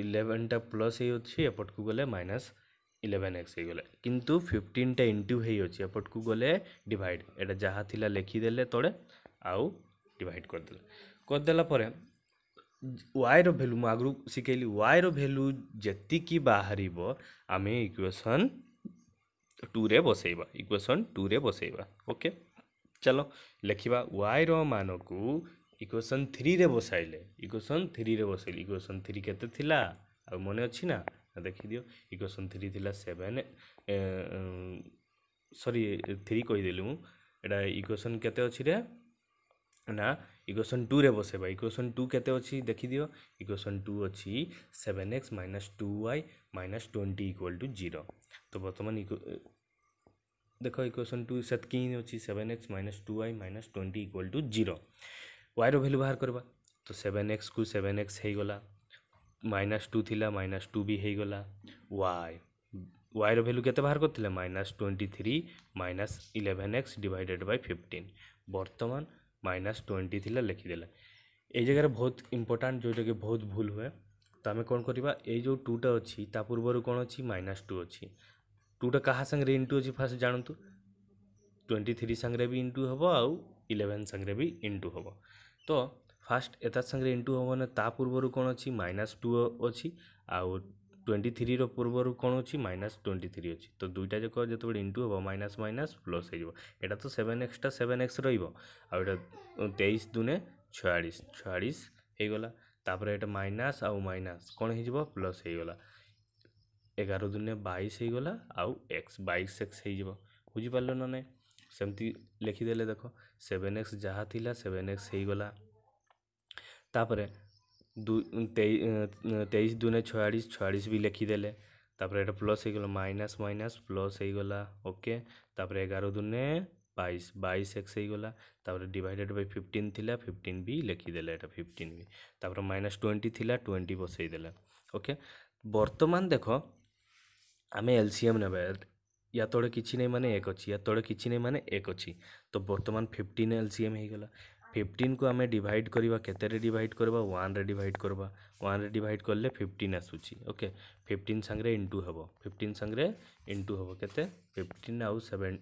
ଇଲେଭେନ୍ଟା ପ୍ଲସ୍ ହେଇଅଛି ଏପଟକୁ ଗଲେ ମାଇନାସ୍ ଇଲେଭେନ୍ ଏକ୍ସ ହେଇଗଲା କିନ୍ତୁ ଫିଫ୍ଟିନ୍ଟା ଇଣ୍ଟୁ ହେଇଅଛି ଏପଟକୁ ଗଲେ ଡିଭାଇଡ଼ ଏଇଟା ଯାହା ଥିଲା ଲେଖିଦେଲେ ତଳେ ଆଉ ଡିଭାଇଡ଼ କରିଦେଲେ କରିଦେଲା ପରେ ୱାଇର ଭ୍ୟାଲୁ ମୁଁ ଆଗରୁ ଶିଖେଇଲି ୱାଇର ଭ୍ୟାଲୁ ଯେତିକି ବାହାରିବ ଆମେ ଇକ୍ୱେସନ୍ ଟୁରେ ବସେଇବା ଇକ୍ୱେସନ୍ ଟୁରେ ବସେଇବା ଓକେ ଚାଲ ଲେଖିବା ୱାଇର ମାନକୁ ଇକ୍ୱେସନ୍ ଥ୍ରୀରେ ବସାଇଲେ ଇକ୍ୱେସନ୍ ଥ୍ରୀରେ ବସାଇଲେ ଇକ୍ୱେସନ୍ ଥ୍ରୀ କେତେ ଥିଲା ଆଉ ମନେ ଅଛି ନା ଦେଖିଦିଅ ଇକ୍ୱେସନ୍ ଥ୍ରୀ ଥିଲା ସେଭେନ୍ ସରି ଥ୍ରୀ କହିଦେଲି ମୁଁ ଏଇଟା ଇକ୍ୱେସନ୍ କେତେ ଅଛିରେ ନା ଇକ୍ୱେସନ୍ ଟୁରେ ବସେଇବା ଇକ୍ୱେସନ୍ ଟୁ କେତେ ଅଛି ଦେଖିଦିଅ ଇକ୍ୱେସନ୍ ଟୁ ଅଛି seven x minus two y minus twenty equal to zero ତ ବର୍ତ୍ତମାନ ଦେଖ ଇକ୍ୱେସନ୍ ଟୁ ସେତକି ହିଁ ଅଛି seven x minus two y minus twenty equal to zero ୱାଇର ଭ୍ୟାଲୁ ବାହାର କରିବା ତ ସେଭେନ୍ ଏକ୍ସକୁ ସେଭେନ୍ ଏକ୍ସ ହେଇଗଲା ମାଇନସ୍ ଟୁ ଥିଲା ମାଇନସ୍ ଟୁ ବି ହେଇଗଲା ୱାଇ ୱାଇର ଭ୍ୟାଲୁ କେତେ ବାହାର କରିଥିଲେ minus twenty three minus eleven x divided by fifteen ବର୍ତ୍ତମାନ ମାଇନସ୍ ଟ୍ୱେଣ୍ଟି ଥିଲା ଲେଖିଦେଲା এই জায়গায় বহুত ইম্পর্টাণ্ট ଯେଉଁଟାକି ବହୁତ ଭୁଲ ହୁଏ ତ ଆମେ କ'ଣ କରିବା ଏଇ ଯେଉଁ ଟୁଟା ଅଛି ତା ପୂର୍ବରୁ କ'ଣ ଅଛି ମାଇନସ୍ ଟୁ ଅଛି ଟୁଟା କାହା ସାଙ୍ଗରେ ଇଣ୍ଟୁ ଅଛି ଫାର୍ଷ୍ଟ ଜାଣନ୍ତୁ ଟ୍ୱେଣ୍ଟି ଥ୍ରୀ ସାଙ୍ଗରେ ବି ଇଣ୍ଟୁ ହେବ ଆଉ ଇଲେଭେନ୍ ସାଙ୍ଗରେ ବି ଇଣ୍ଟୁ ହେବ ତ ଫାର୍ଷ୍ଟ ଏତା ସାଙ୍ଗରେ ଇଣ୍ଟୁ ହେବନି ତା ପୂର୍ବରୁ କ'ଣ ଅଛି ମାଇନସ୍ ଟୁ ଅଛି ଆଉ ଟ୍ୱେଣ୍ଟି ଥ୍ରୀର ପୂର୍ବରୁ କ'ଣ ଅଛି ମାଇନସ୍ ଟ୍ୱେଣ୍ଟି ଥ୍ରୀ ଅଛି ତ ଦୁଇଟା ଯାକ ଯେତେବେଳେ ଇଣ୍ଟୁ ହେବ ମାଇନସ୍ ମାଇନସ୍ ପ୍ଲସ୍ ହେଇଯିବ ଏଇଟା ତ ସେଭେନ୍ ଏକ୍ସଟା ସେଭେନ୍ ଏକ୍ସ ରହିବ ଆଉ ଏଇଟା ତେଇଶ ଦୁନେ ଛୟାଳିଶ ଛୟାଳିଶ ହେଇଗଲା ତାପରେ ଏଇଟା ମାଇନସ୍ ଆଉ ମାଇନସ୍ କ'ଣ ହେଇଯିବ ପ୍ଲସ୍ ହେଇଗଲା ଏଗାର ଦୁନେ ବାଇଶ ହେଇଗଲା ଆଉ ଏକ୍ସ ବାଇଶ ଏକ୍ସ ହେଇଯିବ ବୁଝିପାରିଲ ନା ନାହିଁ ସେମିତି ଲେଖିଦେଲେ ଦେଖ ସେଭେନ୍ ଏକ୍ସ ଯାହା ଥିଲା ସେଭେନ୍ ଏକ୍ସ ହେଇଗଲା ତା'ପରେ ତେଇଶ ଦୁଇନେ ଛୟାଳିଶ ଛୟାଳିଶ ବି ଲେଖିଦେଲେ ତା'ପରେ ଏଇଟା ପ୍ଲସ୍ ହେଇଗଲା ମାଇନସ୍ ମାଇନସ୍ ପ୍ଲସ୍ ହେଇଗଲା ଓକେ ତା'ପରେ ଏଗାର ଦୁଇନେ ବାଇଶ ବାଇଶ ଏକ୍ସ ହେଇଗଲା ତା'ପରେ ଡିଭାଇଡ଼େଡ଼ ବାଇ ଫିଫ୍ଟିନ୍ ଥିଲା ଫିଫ୍ଟିନ୍ ବି ଲେଖିଦେଲେ ଏଇଟା ଫିଫ୍ଟିନ୍ ବି ତା'ପରେ ମାଇନସ୍ ଟ୍ୱେଣ୍ଟି ଥିଲା ଟ୍ୱେଣ୍ଟି ବସେଇଦେଲେ ଓକେ ବର୍ତ୍ତମାନ ଦେଖ ଆମେ ଏଲ୍ସିଏମ୍ ନେବା ୟା ତଳେ କିଛି ନାହିଁ ମାନେ ଏକ ଅଛି ୟା ତଳେ କିଛି ନାହିଁ ମାନେ ଏକ ଅଛି ତ ବର୍ତ୍ତମାନ ଫିଫ୍ଟିନ୍ ଏଲ୍ସିଏମ୍ ହେଇଗଲା फिफ्टन को आम डिड करवा के डिड करवा वन डिड करवा वन डिड कले फिफ्टन आसूसी ओके फिफ्टन सांगे इंटु हे फिफ्टन सांगे इंटु हे के फिफ्टन आउ सेवेन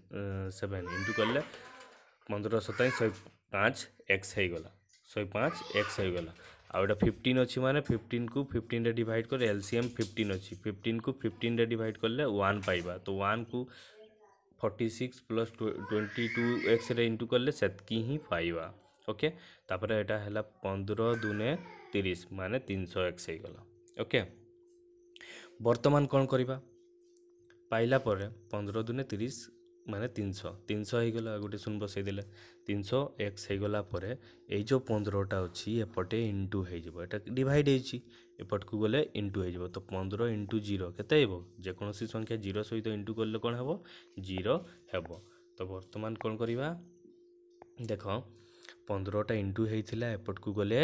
सेवेन इंटु कले पंद्रह सताई शहे पाँच एक्स होगा शहे पाँच एक्स होगा आईटा फिफ्टन अच्छी मैंने फिफ्टन को फिफ्टन डिड कर एलसीएम फिफ्टन अच्छी फिफ्टन को फिफ्टन डिड कले वन पाइबा तो वन को forty six plus twenty two x into कले से ही पाइबा ଓକେ ତାପରେ ଏଇଟା ହେଲା ପନ୍ଦର ଦୁନେ ତିରିଶ ମାନେ ତିନିଶହ ଏକ୍ସ ହେଇଗଲା ଓକେ ବର୍ତ୍ତମାନ କ'ଣ କରିବା ପାଇଲା ପରେ ପନ୍ଦର ଦୁନେ ତିରିଶ ମାନେ ତିନିଶହ ତିନିଶହ ହେଇଗଲା ଗୋଟେ ଶୂନ ବସେଇ ଦେଲେ ତିନିଶହ ଏକ୍ସ ହେଇଗଲା ପରେ ଏଇ ଯେଉଁ ପନ୍ଦରଟା ଅଛି ଏପଟେ ଇଣ୍ଟୁ ହେଇଯିବ ଏଟା ଡିଭାଇଡ଼ ହେଇଛି ଏପଟକୁ ଗଲେ ଇଣ୍ଟୁ ହେଇଯିବ ତ ପନ୍ଦର ଇଣ୍ଟୁ ଜିରୋ କେତେ ହେବ ଯେକୌଣସି ସଂଖ୍ୟା ଜିରୋ ସହିତ ଇଣ୍ଟୁ କଲେ କ'ଣ ହେବ ଜିରୋ ହେବ ତ ବର୍ତ୍ତମାନ କ'ଣ କରିବା ଦେଖ ପନ୍ଦରଟା ଇଣ୍ଟୁ ହେଇଥିଲା ଏପଟକୁ ଗଲେ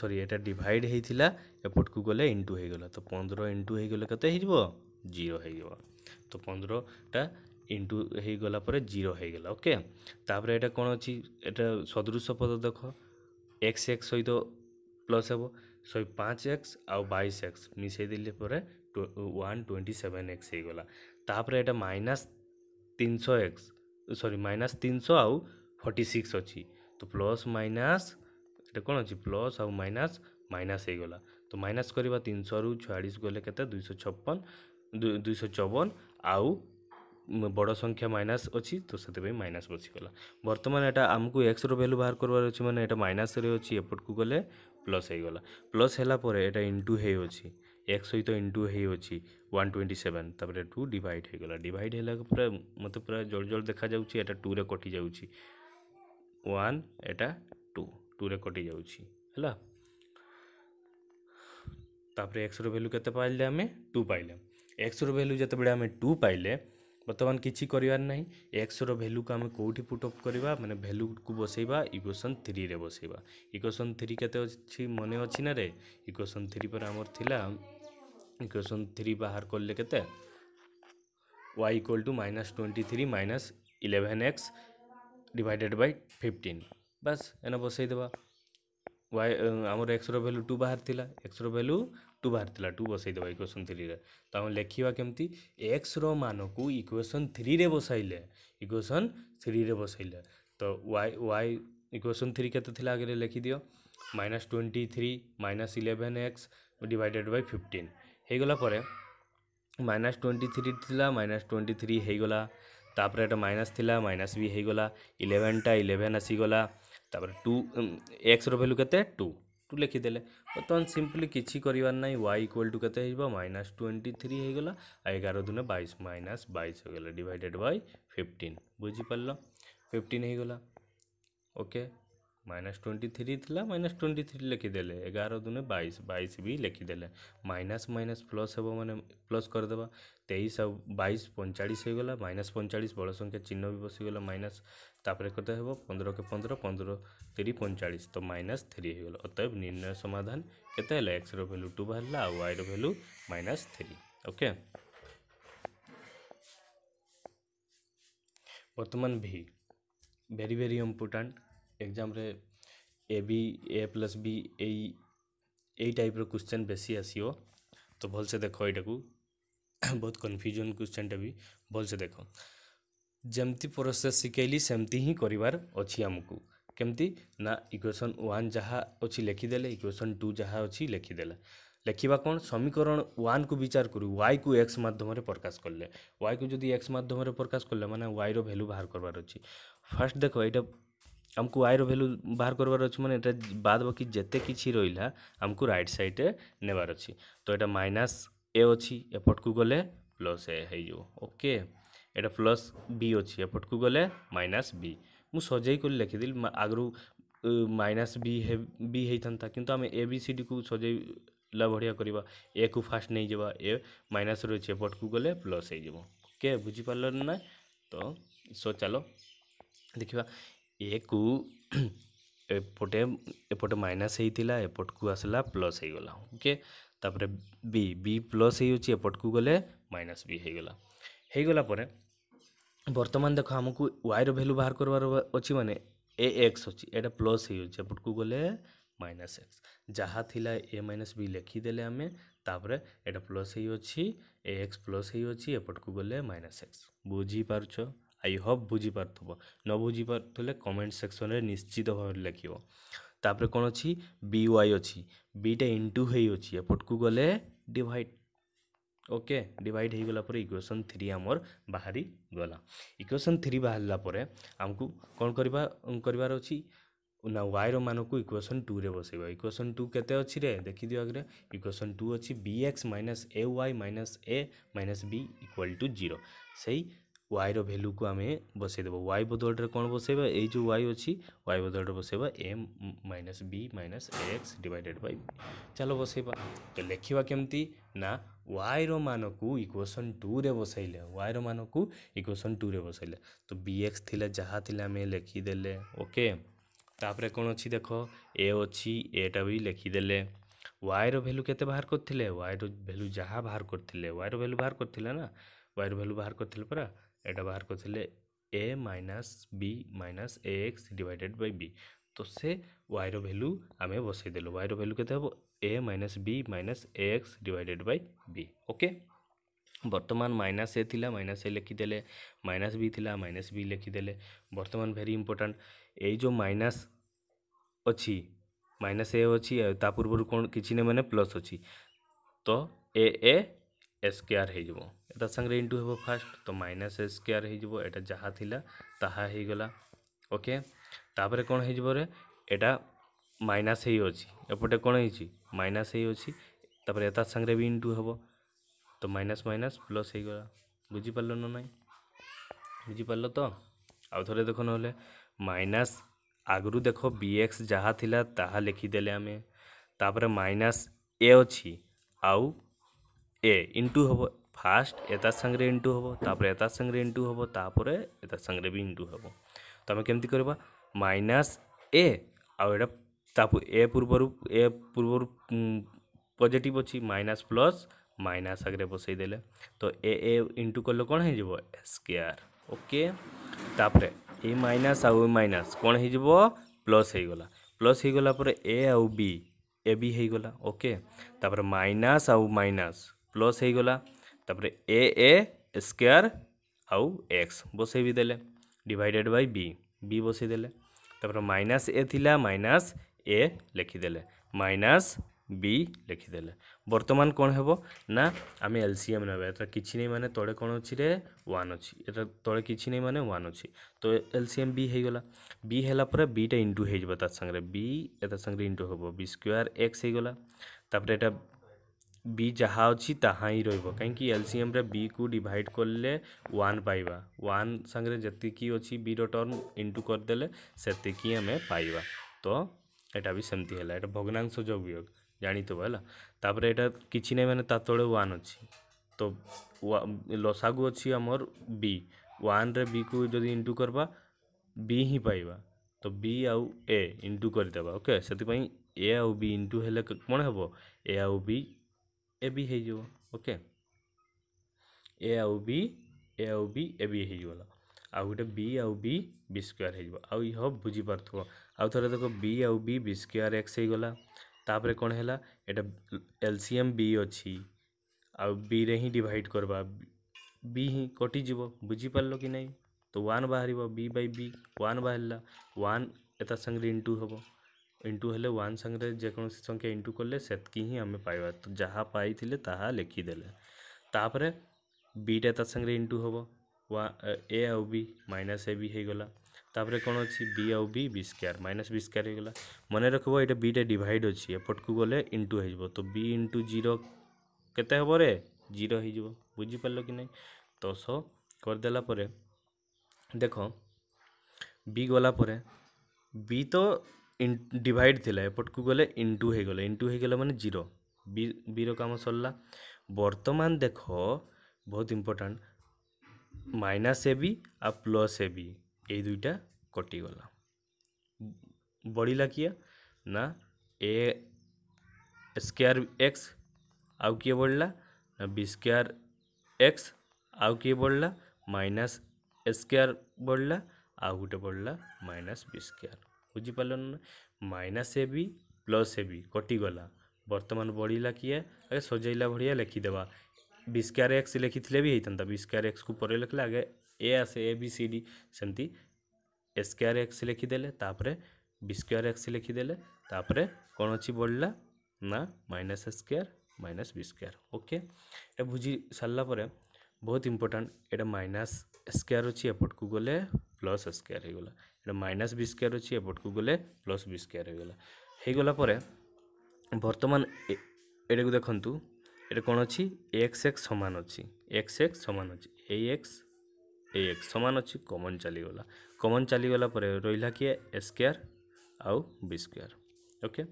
ସରି ଏଇଟା ଡିଭାଇଡ଼ ହେଇଥିଲା ଏପଟକୁ ଗଲେ ଇଣ୍ଟୁ ହେଇଗଲା ତ ପନ୍ଦର ଇଣ୍ଟୁ ହେଇଗଲେ କେତେ ହେଇଯିବ ଜିରୋ ହେଇଯିବ ତ ପନ୍ଦରଟା ଇଣ୍ଟୁ ହେଇଗଲା ପରେ ଜିରୋ ହେଇଗଲା ଓକେ ତାପରେ ଏଇଟା କ'ଣ ଅଛି ଏଇଟା ସଦୃଶ ପଦ ଦେଖ ଏକ୍ସ ଏକ୍ସ ସହିତ ପ୍ଲସ୍ ହେବ ଶହେ ପାଞ୍ଚ ଏକ୍ସ ଆଉ ବାଇଶ ଏକ୍ସ ମିଶାଇ ଦେଲେ ପରେ ୱାନ୍ ଟ୍ୱେଣ୍ଟି ସେଭେନ୍ ଏକ୍ସ ହେଇଗଲା ତାପରେ ଏଇଟା ମାଇନାସ୍ ତିନିଶହ ଏକ୍ସ ସରି ମାଇନାସ୍ ତିନିଶହ ଆଉ ଫର୍ଟି ସିକ୍ସ ଅଛି ତ ପ୍ଲସ୍ ମାଇନାସ୍ ଏଇଟା କ'ଣ ଅଛି ପ୍ଲସ୍ ଆଉ ମାଇନାସ୍ ମାଇନାସ୍ ହେଇଗଲା ତ ମାଇନାସ୍ କରିବା ତିନିଶହରୁ ଛୟାଳିଶ ଗଲେ କେତେ ଦୁଇଶହ ଛପନ ଦୁଇଶହ ଚଉବନ ଆଉ ବଡ଼ ସଂଖ୍ୟା ମାଇନାସ୍ ଅଛି ତ ସେଥିପାଇଁ ମାଇନାସ୍ ବସିଗଲା ବର୍ତ୍ତମାନ ଏଇଟା ଆମକୁ ଏକ୍ସର ଭ୍ୟାଲୁ ବାହାର କରିବାର ଅଛି ମାନେ ଏଇଟା ମାଇନାସ୍ରେ ଅଛି ଏପଟକୁ ଗଲେ ପ୍ଲସ୍ ହେଇଗଲା ପ୍ଲସ୍ ହେଲା ପରେ ଏଇଟା ଇଣ୍ଟୁ ହେଇଅଛି ଏକ୍ସ ସହିତ ଇଣ୍ଟୁ ହେଇଅଛି ୱାନ୍ ଟ୍ୱେଣ୍ଟି ସେଭେନ୍ ତାପରେ ଟୁ ଡିଭାଇଡ଼ ହେଇଗଲା ଡିଭାଇଡ଼ ହେଲା ପରେ ମୋତେ ପୁରା ଜଳ ଜଳ ଦେଖାଯାଉଛି ଏଇଟା ଟୁରେ କଟିଯାଉଛି ୱାନ୍ ଏଇଟା ଟୁ ଟୁରେ କଟିଯାଉଛି ହେଲା ତାପରେ ଏକ୍ସର ଭ୍ୟାଲ୍ୟୁ କେତେ ପାଇଲେ ଆମେ ଟୁ ପାଇଲେ ଏକ୍ସର ଭ୍ୟାଲ୍ୟୁ ଯେତେବେଳେ ଆମେ ଟୁ ପାଇଲେ ବର୍ତ୍ତମାନ କିଛି କରିବାର ନାହିଁ ଏକ୍ସର ଭ୍ୟାଲ୍ୟୁକୁ ଆମେ କେଉଁଠି ପୁଟ୍ ଅପ୍ କରିବା ମାନେ ଭ୍ୟାଲ୍ୟୁକୁ ବସେଇବା ଇକ୍ୱେସନ୍ ଥ୍ରୀରେ ବସେଇବା ଇକ୍ୱେସନ୍ ଥ୍ରୀ କେତେ ଅଛି ମନେ ଅଛି ନା ରେ ଇକ୍ୱେସନ୍ ଥ୍ରୀ ପରେ ଆମର ଥିଲା ଇକ୍ୱେସନ୍ ଥ୍ରୀ ବାହାର କଲେ କେତେ y equal to minus twenty three minus eleven x divided by fifteen বাস এনে বসাইদেবা ওয়াই আমার এক্সর ভ্যালু টু বাহারি এক্সর ভ্যালু টু বাহারি টু বসাইদেবা ইকুয়েসন থ্রিরে তো আমি লেখা কেমতি এক্সর মানকু ইকুয়েসন থ্রিরে বসাইলে ইকুয়েসন থ্রিরে বসাইলে তো ওয়াই ওয়াই ইকুয়েসন থ্রি কেতে আগে লেখিদিও minus twenty three minus eleven x divided by fifteen হয়েগলা পরে মাইনাস টোয়েন্টি থ্রি লা মাইনাস টোয়েন্টি থ্রি হয়েগলা ତାପରେ ଏଇଟା ମାଇନସ୍ ଥିଲା ମାଇନସ୍ ବି ହେଇଗଲା ଇଲେଭେନ୍ଟା ଇଲେଭେନ୍ ଆସିଗଲା ତାପରେ ଟୁ ଏକ୍ସର ଭ୍ୟାଲ୍ୟୁ କେତେ ଟୁ ଟୁ ଲେଖିଦେଲେ ବର୍ତ୍ତମାନ ସିମ୍ପଲି କିଛି କରିବାର ନାହିଁ ୱାଇ ଇକ୍ୱାଲ୍ ଟୁ କେତେ ହେଇଯିବ ମାଇନସ୍ ଟ୍ୱେଣ୍ଟି ଥ୍ରୀ ହେଇଗଲା ଆଉ ଏଗାର ଦିନ ବାଇଶ ମାଇନସ୍ ବାଇଶ ହେଇଗଲା ଡିଭାଇଡ଼େଡ଼୍ ବାଇ ଫିଫ୍ଟିନ୍ ବୁଝିପାରିଲ ଫିଫ୍ଟିନ୍ ହେଇଗଲା ଓକେ माइनस ट्वेंटी थ्री था माइनस ट्वेंटी थ्री लिखिदे एगार दून बैस बैस भी लिखिदे माइनस माइनस प्लस हे मैंने प्लस करदे तेईस बैस पैंचाश होगा माइनस पैंचाश बड़ संख्या चिन्ह भी बसगला माइनस तापर कत हे पंद्रह के पंद्रह पंद्रह तीरी पैंचाश तो माइनस थ्री होगा अतएव निर्णय समाधान के एक्स रैल्यू टू बाहर आ y value minus three okay बर्तमान भी भेरी भेरी इम्पोर्टाट ଏଗ୍ଜାମ୍ରେ ଏ ବି ଏ ପ୍ଲସ୍ ବି ଏଇ ଏଇ ଟାଇପ୍ର କୋଶ୍ଚେନ୍ ବେଶୀ ଆସିବ ତ ଭଲସେ ଦେଖ ଏଇଟାକୁ ବହୁତ କନଫ୍ୟୁଜନ୍ କୋଶ୍ଚେନ୍ଟା ବି ଭଲସେ ଦେଖ ଯେମିତି ପ୍ରୋସେସ୍ ଶିଖାଇଲି ସେମିତି ହିଁ କରିବାର ଅଛି ଆମକୁ କେମିତି ନା ଇକ୍ୱେସନ୍ ୱାନ୍ ଯାହା ଅଛି ଲେଖିଦେଲେ ଇକ୍ୱେସନ୍ ଟୁ ଯାହା ଅଛି ଲେଖିଦେଲେ ଲେଖିବା କ'ଣ ସମୀକରଣ ୱାନ୍କୁ ବିଚାର କରୁ ୱାଇକୁ ଏକ୍ସ ମାଧ୍ୟମରେ ପ୍ରକାଶ କଲେ ୱାଇକୁ ଯଦି ଏକ୍ସ ମାଧ୍ୟମରେ ପ୍ରକାଶ କଲେ ମାନେ ୱାଇର ଭ୍ୟାଲ୍ୟୁ ବାହାର କରିବାର ଅଛି ଫାର୍ଷ୍ଟ ଦେଖ ଏଇଟା ଆମକୁ ୱାଇର ଭ୍ୟାଲୁ ବାହାର କରିବାର ଅଛି ମାନେ ଏଇଟା ବାଦ ବାକି ଯେତେ କିଛି ରହିଲା ଆମକୁ ରାଇଟ୍ ସାଇଡ଼୍ରେ ନେବାର ଅଛି ତ ଏଇଟା ମାଇନାସ୍ ଏ ଅଛି ଏପଟକୁ ଗଲେ ପ୍ଲସ୍ ଏ ହେଇଯିବ ଓକେ ଏଇଟା ପ୍ଲସ୍ ବି ଅଛି ଏପଟକୁ ଗଲେ ମାଇନାସ୍ ବି ମୁଁ ସଜେଇ କରି ଲେଖିଦେଲି ଆଗରୁ ମାଇନାସ୍ ବି ବି ହେଇଥାନ୍ତା କିନ୍ତୁ ଆମେ ଏ ବି ସି ଡିକୁ ସଜେଇଲା ଭଳିଆ କରିବା ଏକୁ ଫାଷ୍ଟ ନେଇଯିବା ଏ ମାଇନାସ୍ ରହିଛି ଏପଟକୁ ଗଲେ ପ୍ଲସ୍ ହେଇଯିବ ଓକେ ବୁଝିପାରିଲନି ନା ତ ସୋ ଚାଲ ଦେଖିବା ଏକୁ ଏପଟେ ଏପଟେ ମାଇନସ୍ ହେଇଥିଲା ଏପଟକୁ ଆସିଲା ପ୍ଲସ୍ ହେଇଗଲା ଓକେ ତାପରେ ବି ବି ପ୍ଲସ୍ ହେଇଯାଉଛି ଏପଟକୁ ଗଲେ ମାଇନସ୍ ବି ହେଇଗଲା ହେଇଗଲା ପରେ ବର୍ତ୍ତମାନ ଦେଖ ଆମକୁ ୱାଇର ଭ୍ୟାଲୁ ବାହାର କରିବାର ଅଛି ମାନେ ଏ ଏକ୍ସ ଅଛି ଏଇଟା ପ୍ଲସ୍ ହେଇଯାଉଛି ଏପଟକୁ ଗଲେ ମାଇନସ୍ ଏକ୍ସ ଯାହା ଥିଲା ଏ ମାଇନସ୍ ବି ଲେଖିଦେଲେ ଆମେ ତାପରେ ଏଇଟା ପ୍ଲସ୍ ହେଇଅଛି ଏ ଏକ୍ସ ପ୍ଲସ୍ ହେଇଅଛି ଏପଟକୁ ଗଲେ ମାଇନସ୍ ଏକ୍ସ ବୁଝିପାରୁଛ ଆଇ ହୋପ୍ ବୁଝିପାରୁଥିବ ନ ବୁଝିପାରୁଥିଲେ କମେଣ୍ଟ ସେକ୍ସନ୍ରେ ନିଶ୍ଚିତ ଭାବରେ ଲେଖିବ ତାପରେ କ'ଣ ଅଛି ବି ୱାଇ ଅଛି ବିଟା ଇଣ୍ଟୁ ହେଇ ଅଛି ଏପଟକୁ ଗଲେ ଡିଭାଇଡ଼ ଓକେ ଡିଭାଇଡ଼ ହେଇଗଲା ପରେ ଇକ୍ୱେସନ୍ ଥ୍ରୀ ଆମର ବାହାରି ଗଲା ଇକ୍ୱେସନ୍ ଥ୍ରୀ ବାହାରିଲା ପରେ ଆମକୁ କ'ଣ କରିବା କରିବାର ଅଛି ନା ୱାଇର ମାନକୁ ଇକ୍ୱେସନ୍ ଟୁରେ ବସାଇବା ଇକ୍ୱେସନ୍ ଟୁ କେତେ ଅଛି ରେ ଦେଖିଦିଅ ଆଗରେ ଇକ୍ୱେସନ୍ ଟୁ ଅଛି b x minus a y minus a minus b equal to zero ସେଇ ୱାଇର ଭ୍ୟାଲ୍ୟୁକୁ ଆମେ ବସାଇଦେବା ୱାଇ ବଦଳରେ କ'ଣ ବସାଇବା ଏଇ ଯେଉଁ ୱାଇ ଅଛି ୱାଇ ବଦଳରେ ବସାଇବା m minus b minus x divided by ଚାଲ ବସାଇବା ତ ଲେଖିବା କେମିତି ନା ୱାଇର ମାନକୁ ଇକ୍ୱେସନ୍ ଟୁରେ ବସାଇଲେ ୱାଇର ମାନକୁ ଇକ୍ୱେସନ୍ ଟୁରେ ବସାଇଲେ ତ ବି ଏକ୍ସ ଥିଲା ଯାହା ଥିଲା ଆମେ ଲେଖିଦେଲେ ଓକେ ତାପରେ କ'ଣ ଅଛି ଦେଖ ଏ ଅଛି ଏଟା ବି ଲେଖିଦେଲେ ୱାଇର ଭ୍ୟାଲ୍ୟୁ କେତେ ବାହାର କରିଥିଲେ ୱାଇର ଭ୍ୟାଲ୍ୟୁ ଯାହା ବାହାର କରିଥିଲେ ୱାଇର ଭ୍ୟାଲ୍ୟୁ ବାହାର କରିଥିଲେ ନା ୱାଇର ଭ୍ୟାଲ୍ୟୁ ବାହାର କରିଥିଲେ ପରା ଏଇଟା ବାହାର କରିଥିଲେ a minus b minus a x divided by b ତ ସେ ୱାଇର ଭ୍ୟାଲୁ ଆମେ ବସାଇଦେଲୁ ୱାଇର ଭ୍ୟାଲୁ କେତେ ହେବ a minus b minus a x divided by b okay বর্তমান মাইনাস এ লা মাইনাস এ লিখিদেলে মাইনাস বি লা মাইনাস বি লিখিদেলে বর্তমান ভেরি ইম্পর্টাট এই যে মাইনাস অছি মাইনাস এ অছি তা পূর্বর কোণ কিছু না মানে প্লস অছি তো এ এ স্কোয়ার হয়ে এটা সাংরে ইন্টু হব ফার্স্ট তো মাইনাস স্কোয়ার হয়ে এটা যাহা লা তাহা হয়ে গলা ওকে তাপরে কোণ হয়ে এটা মাইনাস হয়ে অছি এপটে কোণ হয়েছি মাইনাস হয়ে অছি তাপরে এটা সাংরে বি ইন্টু হব তো মাইনাস মাইনাস প্লস হয়ে গলা বুঝিপারল না নাই বুঝিপারল তো আউ থরে দেখ নহলে মাইনাস আগরু দেখ বিএক্স যাহা লা তাহা লিখিদেলে আমি তাপরে মাইনাস এ অছি আউ ଏ ଇଣ୍ଟୁ ହେବ ফার্স্ট এটা সাংরে ইন্টু হব তাপরে এটা সাংরে ইন্টু হব তাপরে এটা সাংরে বি ইন্টু হব তো আমি কেমতি করবা মাইনাস এ আটা তা এ পূর্বর এ পূর্বর পজিটিভ অছি মাইনাস প্লস মাইনাস আগে বসাই দেলে তো এ এ ইন্টু কলে কোণ হয়ে যাব স্কোয়ার ওকে তাপরে এই মাইনাস আউ মাইনাস কোণ হয়ে যাব প্লস হয়ে গলা প্লস হয়ে গলা পরে এ আউ বি এ বি হয়ে গলা ওকে তাপরে মাইনাস আউ মাইনাস ପ୍ଲସ୍ ହେଇଗଲା ତାପରେ ଏ ଏ ସ୍କୋୟାର୍ ଆଉ ଏକ୍ସ ବସେଇ ବି ଦେଲେ ଡିଭାଇଡ଼େଡ଼ ବାଇ ବି ବି ବସେଇ ଦେଲେ ତାପରେ ମାଇନାସ୍ ଏ ଥିଲା ମାଇନାସ୍ ଏ ଲେଖିଦେଲେ ମାଇନାସ୍ ବି ଲେଖିଦେଲେ ବର୍ତ୍ତମାନ କ'ଣ ହେବ ନା ଆମେ ଏଲ୍ସିଏମ୍ ନେବା ଏଥିରେ କିଛି ନାହିଁ ମାନେ ତଳେ କ'ଣ ଅଛିରେ ୱାନ୍ ଅଛି ଏଟା ତଳେ କିଛି ନାହିଁ ମାନେ ୱାନ୍ ଅଛି ତ ଏଲ୍ସିଏମ୍ ବି ହେଇଗଲା ବି ହେଲା ପରେ ବିଟା ଇଣ୍ଟୁ ହେଇଯିବ ତା ସାଙ୍ଗରେ ବି ତା ସାଙ୍ଗରେ ଇଣ୍ଟୁ ହେବ ବି ସ୍କୋୟାର୍ ଏକ୍ସ ହେଇଗଲା ତାପରେ ଏଟା बी जहाँ अच्छी ता ही रही एलसीएम रे बी को डिवाइड करले वन पाइबा वन सागर जी अच्छी बी रर्म इंटू करदे से आम पाइबा तो यहाँ भी सेमती है भग्नांश जो वियोग जानी हैपर यह कि नहीं मैंने ते वन अच्छी तो लसागु को अच्छी आमर बी वन रे बी को जो इंटू करवा बी ही पाइबा तो बी आउ ए इंटू करदे ओके से ए आउ बी इंटू हेले कौन हे ए आउ बी ए बी हो ओके ए आउ बी ए आउ बी ए बी हो आउ गोटे बी आउ बी बी स्क्वयर हो आउ ये आउ थे देख बी आउ बी बी स्क्वयर एक्स हो गला कौन है यहाँ एलसीएम बी अच्छी आउ बी रे ही डिवाइड करवा बी ही कटिज बुझीपार कि नहीं तो वन बाहर बी बै बी वन बाहर वन एता संगे इंटू हम ଇଣ୍ଟୁ ହେଲେ ୱାନ୍ ସାଙ୍ଗରେ ଯେକୌଣସି ସଂଖ୍ୟା ଇଣ୍ଟୁ କଲେ ସେତିକି ହିଁ ଆମେ ପାଇବା ତ ଯାହା ପାଇଥିଲେ ତାହା ଲେଖିଦେଲେ ତାପରେ ବିଟା ତା ସାଙ୍ଗରେ ଇଣ୍ଟୁ ହେବ ୱା ଏ ଆଉ ବି ମାଇନସ୍ ଏ ବି ହେଇଗଲା ତାପରେ କ'ଣ ଅଛି ବି ଆଉ b b square minus b square ହେଇଗଲା ମନେ ରଖିବ ଏଇଟା ବିଟା ଡିଭାଇଡ଼ ଅଛି ଏପଟକୁ ଗଲେ ଇଣ୍ଟୁ ହେଇଯିବ ତ ବି ଇଣ୍ଟୁ ଜିରୋ କେତେ ହେବ ରେ ଜିରୋ ହେଇଯିବ ବୁଝିପାରିଲ କି ନାହିଁ ତ ସୋ କରିଦେଲା ପରେ ଦେଖ ବି ଗଲା ପରେ ବି ତ ডিভাইড ଥିଲା ଏପଟକୁ ଗଲେ ଇନ୍ଟୁ ହେଇଗଲେ ଇନ୍ଟୁ ହେଇଗଲା ମାନେ ଜିରୋ ବିର କାମ ସରିଲା ବର୍ତ୍ତମାନ ଦେଖ ବହୁତ ଇମ୍ପୋର୍ଟାଣ୍ଟ ମାଇନାସ୍ ଏ ବି ଆଉ ପ୍ଲସ୍ ଏ ବି ଏଇ ଦୁଇଟା କଟିଗଲା ବଢ଼ିଲା କିଏ ନା ଏ ସ୍କୋୟାର ଏକ୍ସ ଆଉ କିଏ ବଢ଼ିଲା ନା ବି ସ୍କୋୟାର ଏକ୍ସ ଆଉ କିଏ ବଢ଼ିଲା ମାଇନାସ୍ ଏ ସ୍କୋୟାର ବଢ଼ିଲା ଆଉ ଗୋଟେ ବଢ଼ିଲା ମାଇନାସ୍ ବି ସ୍କୋୟାର बुझिपाल माइनास ए प्लस ए कटिगला बर्तमान बढ़ला किए आगे सजेला भाया लिखिदे विस्कार एक्स लिखी थे भी होता विस्कार एक्स को पर लिखे आगे ए आसे ए बी सी डी सेमती एस्कोर एक्स लिखिदेपर विस्कोर एक्स लिखिदेपर कौन अच्छी बढ़ला ना minus square minus b square okay बुझी सारापर बहुत इम्पोर्टाट एट माइनास स्क्यार अच्छी एपट को गले ପ୍ଲସ୍ ସ୍କୋୟାର୍ ହେଇଗଲା ଏଇଟା ମାଇନସ୍ ବି ସ୍କୋୟାର୍ ଅଛି ଏପଟକୁ ଗଲେ ପ୍ଲସ୍ ବି ସ୍କୋୟାର୍ ହେଇଗଲା ହେଇଗଲା ପରେ ବର୍ତ୍ତମାନ ଏଇଟାକୁ ଦେଖନ୍ତୁ এটা কোণ অছি এক্স এক্স সমান অছি এক্স এক্স সমান অছি এই এক্স এই এক্স সমান অছি কমন চালিগলা কমন চালিগলা পরে রইলা কি এ স্কোয়ার আউ বি স্কোয়ার ওকে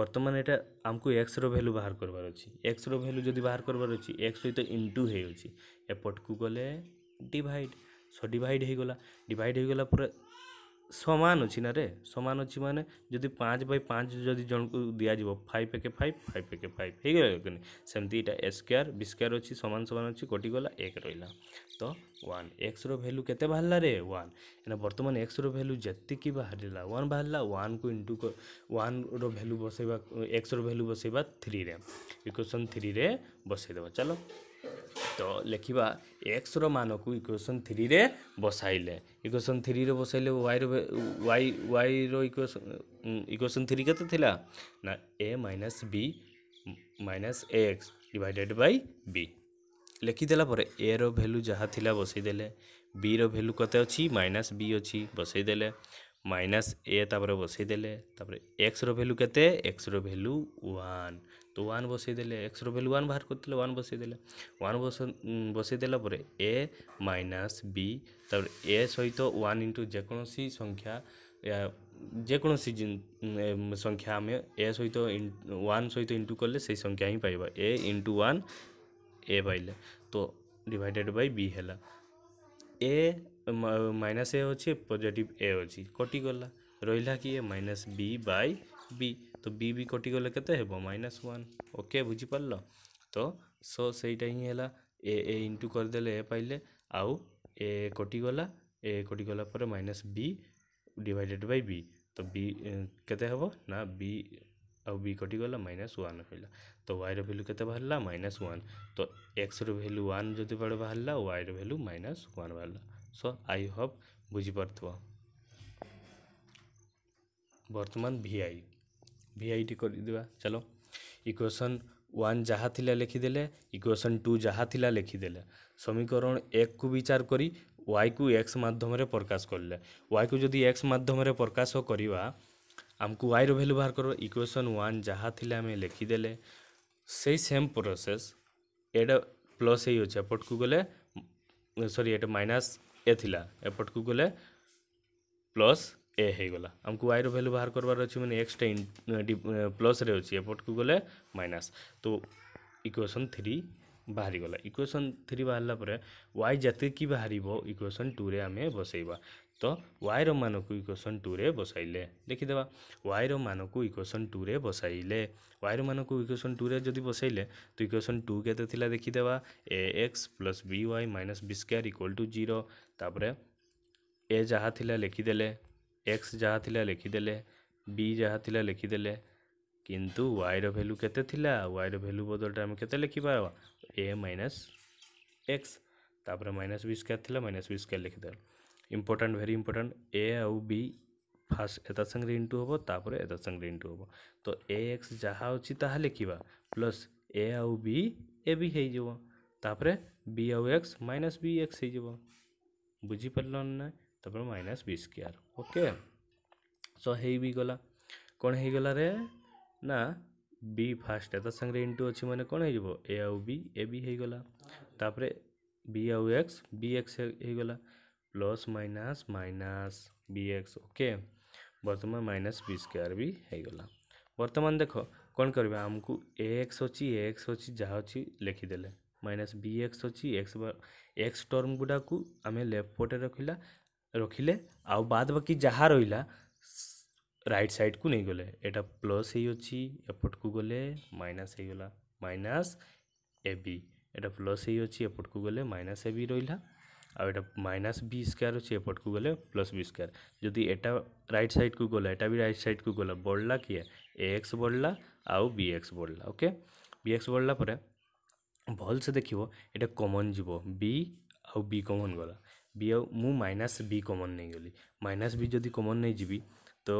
বর্তমান এটা আমাকে এক্সর ভ্যালু বাহার করবার অছি এক্সর ভ্যালু যদি বাহার করবার অছি এক্স সহিত ইন্টু হয়ে অছি এপটকু গলে ডিভাইড ସୋ ଡିଭାଇଡ଼ ହେଇଗଲା ଡିଭାଇଡ଼ ହେଇଗଲା ପରେ ସମାନ ଅଛି ନା ରେ ସମାନ ଅଛି ମାନେ ଯଦି ପାଞ୍ଚ ବାଇ ପାଞ୍ଚ ଯଦି ଜଣକୁ ଦିଆଯିବ ଫାଇଭ୍ ଏକେ ଫାଇଭ୍ ଫାଇଭ୍ ଏକେ ଫାଇଭ୍ ହେଇଗଲା କି ସେମିତି ଏଇଟା ଏ ସ୍କୋୟାର୍ ବି ସ୍କୋୟାର୍ ଅଛି ସମାନ ସମାନ ଅଛି କଟିଗଲା ଏକ ରହିଲା ତ ୱାନ୍ ଏକ୍ସର ଭ୍ୟାଲ୍ୟୁ କେତେ ବାହାରିଲା ରେ ୱାନ୍ ଏଇନା ବର୍ତ୍ତମାନ ଏକ୍ସର ଭ୍ୟାଲ୍ୟୁ ଯେତିକି ବାହାରିଲା ୱାନ୍ ବାହାରିଲା ୱାନ୍କୁ ଇଣ୍ଟୁ ୱାନ୍ର ଭ୍ୟାଲ୍ୟୁ ବସାଇବା ଏକ୍ସର ଭ୍ୟାଲ୍ୟୁ ବସାଇବା ଥ୍ରୀରେ ଇକ୍ୱେସନ୍ ଥ୍ରୀରେ ବସାଇଦେବା ଚାଲ তো লেখিবা এক্সর মানকু ইকুয়েসন থ্রিরে বসাইলে ইকুয়েসন থ্রিরে বসাইলে ওয়াইর ওয়াই ওয়াইর ইকুয়েসন ইকুয়েসন থ্রি কত লা না a minus b minus x divided by b লেখিদেলা পরে এ র ভ্যালু যাহা লা বসাইদেলে বি র ভ্যালু কত অছি মাইনাস বি অছি বসাইদেলে মাইনাস এ তাপরে বসাইদেলে তাপরে এক্স র ভ্যালু কেতে এক্স র ভ্যালু ওয়ান তো ওয়ান বসাই দেলে এক্সর ভ্যালু ওয়ান বাহার করতে ওয়ান বসাই দেলে ওয়ান বসাই দেলা পরে এ মাইনাস বি তারপরে এ সহিত ওয়ান ইন্টু যেকোনসি সংখ্যা যেকোনসি সংখ্যা আমি এ সহিত ওয়ান সহিত ইন্টু করলে সেই সংখ্যা হি পাইবা এ ইন্টু ওয়ান এ পাইলে তো ডিভাইডেড বাই বি হেলা এ মাইনাস এ হচ্ছে পজিটিভ এ হচ্ছে কটিগলা রহিলা কি a minus b by b तो बी भी कटिगले के माइनास वन ओके बुझिपार तो सो सहीटा ही ए तो ए इंटू करदे ए पाइले आउ ए कटिगला ए कटिगला तो तो पर minus b divided by b तो बी के हम ना बी आउ बी कटिगला माइनस वन होगा तो वाइर भैल्यू के बाहर माइनस वन तो एक्स रैल्यू वन जो बड़े बाहर वाइर भैल्यू माइनस वन बाहर सो आई होप बुझिपार बर्तमान भि आई ভিআইটি କରିଦେବା ଚାଲ ଇକ୍ୱେସନ୍ ୱାନ୍ ଯାହା ଥିଲା ଲେଖିଦେଲେ ଇକ୍ୱେସନ୍ ଟୁ ଯାହା ଥିଲା ଲେଖିଦେଲେ ସମୀକରଣ ଏକକୁ ବିଚାର କରି ୱାଇକୁ ଏକ୍ସ ମାଧ୍ୟମରେ ପ୍ରକାଶ କଲେ ୱାଇକୁ ଯଦି ଏକ୍ସ ମାଧ୍ୟମରେ ପ୍ରକାଶ କରିବା ଆମକୁ ୱାଇର ଭ୍ୟାଲ୍ୟୁ ବାହାର କରିବ ଇକ୍ୱେସନ୍ ୱାନ୍ ଯାହା ଥିଲା ଆମେ ଲେଖିଦେଲେ ସେଇ ସେମ୍ ପ୍ରୋସେସ୍ ଏଇଟା ପ୍ଲସ୍ ହେଇ ଅଛି ଏପଟକୁ ଗଲେ ସରି ଏଇଟା ମାଇନାସ୍ ଏ ଥିଲା ଏପଟକୁ ଗଲେ ପ୍ଲସ୍ ए होगा आमको वाई रैल्यू बाहर करार अच्छे मैंने एक्सटा इन प्लस एपट को गले माइनास तो इक्वेसन थ्री बाहरी गला इक्वेसन थ्री बाहर वाई जैसे कि बाहर इक्वेसन टू में आम बस तो वाई रान को इक्वेसन टू में बसइले देखीदे वाई रान को इक्वेसन टू में बसइले वाई रान को इक्वेसन टू में जब बसइले तो इक्वेसन टू के देखीदे a x plus b y minus b square equal to zero a जहाँ लिखिदे एक्स जहाँ थी लिखिदे बी जहाँ थी लिखिदे कि वाई रैल्यू के वाई रैल्यू बदल आम के लिखिपर ए माइनस एक्स तापर minus b square minus b square लिखिद इम्पोर्टाट भेरी इम्पोर्टाट ए आउ बी फास्ट एत सांगे इंटू हम तापर एत सांगे इंटू हम तो ए एक्स जहाँ अच्छी लिखा प्लस ए आउ बी ए बी आउ एक्स माइनस बी एक्स हो बुझीपार ना ତାପରେ minus b square okay so ହେଇ ବି ଗଲା କ'ଣ ହେଇଗଲାରେ ନା ବି ଫାଷ୍ଟ ତା ସାଙ୍ଗରେ ଇଣ୍ଟୁ ଅଛି ମାନେ କ'ଣ ହେଇଯିବ ଏ ଆଉ ବି ଏ ବି ହେଇଗଲା ତାପରେ ବି ଆଉ ଏକ୍ସ ବି ଏକ୍ସ ହେଇଗଲା plus minus minus b x okay ବର୍ତ୍ତମାନ ମାଇନାସ୍ ବି ସ୍କୋୟାର୍ ବି ହେଇଗଲା ବର୍ତ୍ତମାନ ଦେଖ କ'ଣ କରିବା ଆମକୁ ଏ ଏକ୍ସ ଅଛି ଏ ଏକ୍ସ ଅଛି ଯାହା ଅଛି ଲେଖିଦେଲେ ମାଇନାସ୍ ବି ଏକ୍ସ ଅଛି ଏକ୍ସ ଏକ୍ସ ଟର୍ମ ଗୁଡ଼ାକୁ ଆମେ ଲେଫ୍ଟ ପଟେ ରଖିଲା ରଖିଲେ ଆଉ ବାଦ୍ ବାକି ଯାହା ରହିଲା ରାଇଟ୍ ସାଇଡ଼୍କୁ ନେଇଗଲେ ଏଇଟା ପ୍ଲସ୍ ହେଇଅଛି ଏପଟକୁ ଗଲେ ମାଇନାସ୍ ହେଇଗଲା ମାଇନାସ୍ ଏ ବି ଏଇଟା ପ୍ଲସ୍ ହେଇଅଛି ଏପଟକୁ ଗଲେ ମାଇନାସ୍ ଏ ବି ରହିଲା ଆଉ ଏଇଟା ମାଇନାସ୍ ବି ସ୍କୋୟାର୍ ଅଛି ଏପଟକୁ ଗଲେ ପ୍ଲସ୍ ବି ସ୍କୋୟାର୍ ଯଦି ଏଇଟା ରାଇଟ୍ ସାଇଡ଼୍କୁ ଗଲା ଏଇଟା ବି ରାଇଟ୍ ସାଇଡ଼୍କୁ ଗଲା ବଢ଼ିଲା କିଏ ଏ ଏକ୍ସ ବଢ଼ିଲା ଆଉ ବି ଏକ୍ସ ବଢ଼ିଲା ଓକେ ବି ଏକ୍ସ ବଢ଼ିଲା ପରେ ଭଲସେ ଦେଖିବ ଏଇଟା କମନ୍ ଯିବ ବି ଆଉ ବି କମନ୍ ଗଲା बी मु माइनस बी कमन नहीं गली माइनस बी जो कमन नहीं जीवी तो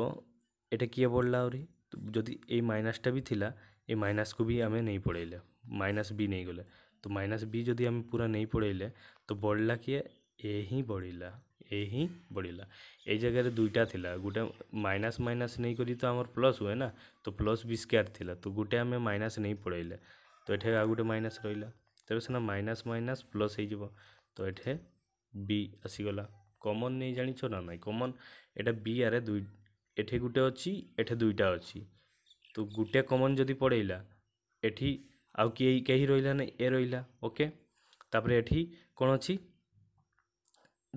ये किए पड़ला आ तो जदि ये माइनासटा भी थी ये माइनास को भी आम नहीं पड़ेले माइनास बी नहीं गले तो माइनास बी जदि आम पूरा नहीं पड़ेले तो बढ़ला किए ए ही बढ़ला ए ही बढ़ला ए जगह दुईटा थी गोटे माइनास माइनास नहीं करी तो आम प्लस हुए ना तो प्लस बी स्कोर थी तो गोटे आम माइनास नहीं पड़ेले तो ये आ गए माइनास रहा तेरे सीना माइनास माइनास प्लस हो तो ये ବି ଆସିଗଲା କମନ୍ ନେଇ ଜାଣିଛ ନା ନାହିଁ କମନ୍ ଏଇଟା ବି ଆରେ ଦୁଇ ଏଠି ଗୋଟେ ଅଛି ଏଠି ଦୁଇଟା ଅଛି ତ ଗୋଟେ କମନ୍ ଯଦି ପଡ଼େଇଲା ଏଠି ଆଉ କିଏ କେହି ରହିଲା ନାହିଁ ଏ ରହିଲା ଓକେ ତାପରେ ଏଠି କ'ଣ ଅଛି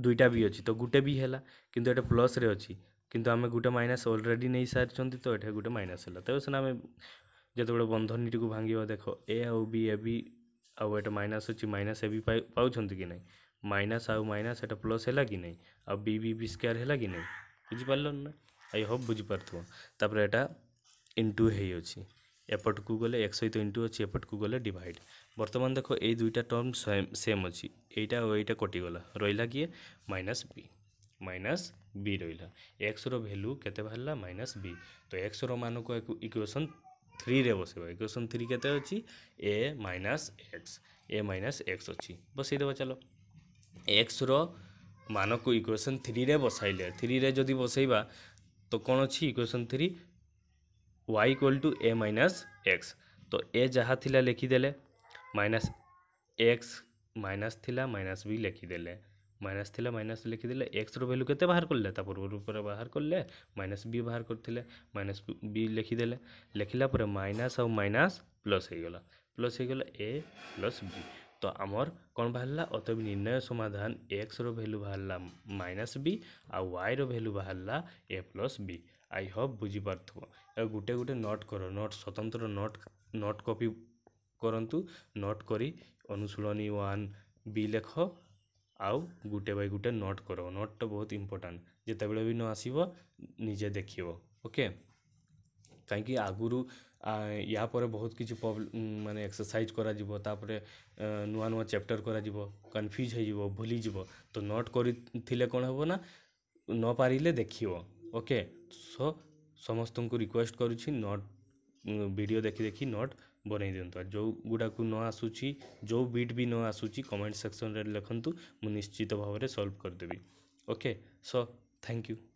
ଦୁଇଟା ବି ଅଛି ତ ଗୋଟେ ବି ହେଲା କିନ୍ତୁ ଏଇଟା ପ୍ଲସ୍ରେ ଅଛି କିନ୍ତୁ ଆମେ ଗୋଟେ ମାଇନାସ୍ ଅଲରେଡ଼ି ନେଇସାରିଛନ୍ତି ତ ଏଠି ଗୋଟେ ମାଇନାସ୍ ହେଲା ତେବେ ସିନା ଆମେ ଯେତେବେଳେ ବନ୍ଧନୀଟିକୁ ଭାଙ୍ଗିବା ଦେଖ ଏ ଆଉ ବି ଏ ବି ଆଉ ଏଇଟା ମାଇନାସ୍ ଅଛି ମାଇନାସ୍ ଏ ବି ପାଉଛନ୍ତି କି ନାହିଁ माइनस आउ माइनस एटा प्लस है कि ना आ बी बी बी स्क्वायर है कि ना बुझिपार ना आई होप बुझिपार तापर एटा ইন্টু হয়ে অছি এপটকু গলে এক সহিত ইন্টু অছি এপটকু গলে ডিভাইড বর্তমান দেখো এই দুইটা টর্ম সেম অছি এইটা ও এইটা কটিগলা রইলা কি মাইনাস বি মাইনাস বি রইলা এক্সর ভ্যালু কেতে বাহারা মাইনাস বি তো এক্সর মানকু ইকুয়েসন থ্রিরে বসাইব ইকুয়েসন থ্রি কেতে অছি a minus x a minus x অছি বসাই দেবা চলো एक्स मान को इक्वेशन थ्री बसइले थ्री जदि बसइबा तो कौन अच्छी equation three y equal to a minus x तो ए जहाँ थी लिखिदे माइनस एक्स माइनस थिला माइनस भी लिखिदे माइनस थिला माइनस लिखिदे एक्स रैल्यू के बाहर कले पूर्व रूप से बाहर कले माइनस बी बाहर करते माइनस बी लिखिदे लिखला माइनस आ माइनस प्लस होगला प्लस होगला ए प्लस बी তো আমার କ'ଣ ବାହାରିଲା ଅତଏବ ନିର୍ଣ୍ଣୟ ସମାଧାନ ଏକ୍ସର ଭ୍ୟାଲୁ ବାହାରିଲା ମାଇନସ୍ ବି ଆଉ ୱାଇର ଭ୍ୟାଲୁ ବାହାରିଲା a plus b I hope ବୁଝିପାରୁଥିବ ଆଉ ଗୋଟେ ଗୋଟେ ନୋଟ୍ କର ନୋଟ୍ ସ୍ୱତନ୍ତ୍ର ନୋଟ୍ ନୋଟ୍ କପି କରନ୍ତୁ ନୋଟ୍ କରି ଅନୁଶୀଳନୀ ୱାନ୍ ବି ଲେଖ ଆଉ ଗୋଟେ ବାଇ ଗୋଟେ ନୋଟ୍ କର ନୋଟ୍ଟା ବହୁତ ଇମ୍ପୋର୍ଟାଣ୍ଟ ଯେତେବେଳେ ବି ନ ଆସିବ ନିଜେ ଦେଖିବ ଓକେ କାହିଁକି ଆଗରୁ ୟା ପରେ ବହୁତ କିଛି ମାନେ ଏକ୍ସରସାଇଜ୍ କରାଯିବ ତା'ପରେ ନୂଆ ନୂଆ ଚାପ୍ଟର୍ କରାଯିବ କନଫ୍ୟୁଜ୍ ହେଇଯିବ ଭୁଲିଯିବ ତ ନୋଟ୍ କରିଥିଲେ କ'ଣ ହେବ ନା ନପାରିଲେ ଦେଖିବ ଓକେ ସୋ ସମସ୍ତଙ୍କୁ ରିକ୍ୱେଷ୍ଟ କରୁଛି ନୋଟ୍ ଭିଡ଼ିଓ ଦେଖି ଦେଖି ନୋଟ୍ ବନେଇ ଦିଅନ୍ତୁ ଆଉ ଯେଉଁ ଗୁଡ଼ାକୁ ନ ଆସୁଛି ଯେଉଁ ବିଟ୍ ବି ନ ଆସୁଛି କମେଣ୍ଟ ସେକ୍ସନରେ ଲେଖନ୍ତୁ ମୁଁ ନିଶ୍ଚିତ ଭାବରେ ସଲ୍ଭ କରିଦେବି ଓକେ ସୋ ଥ୍ୟାଙ୍କ ୟୁ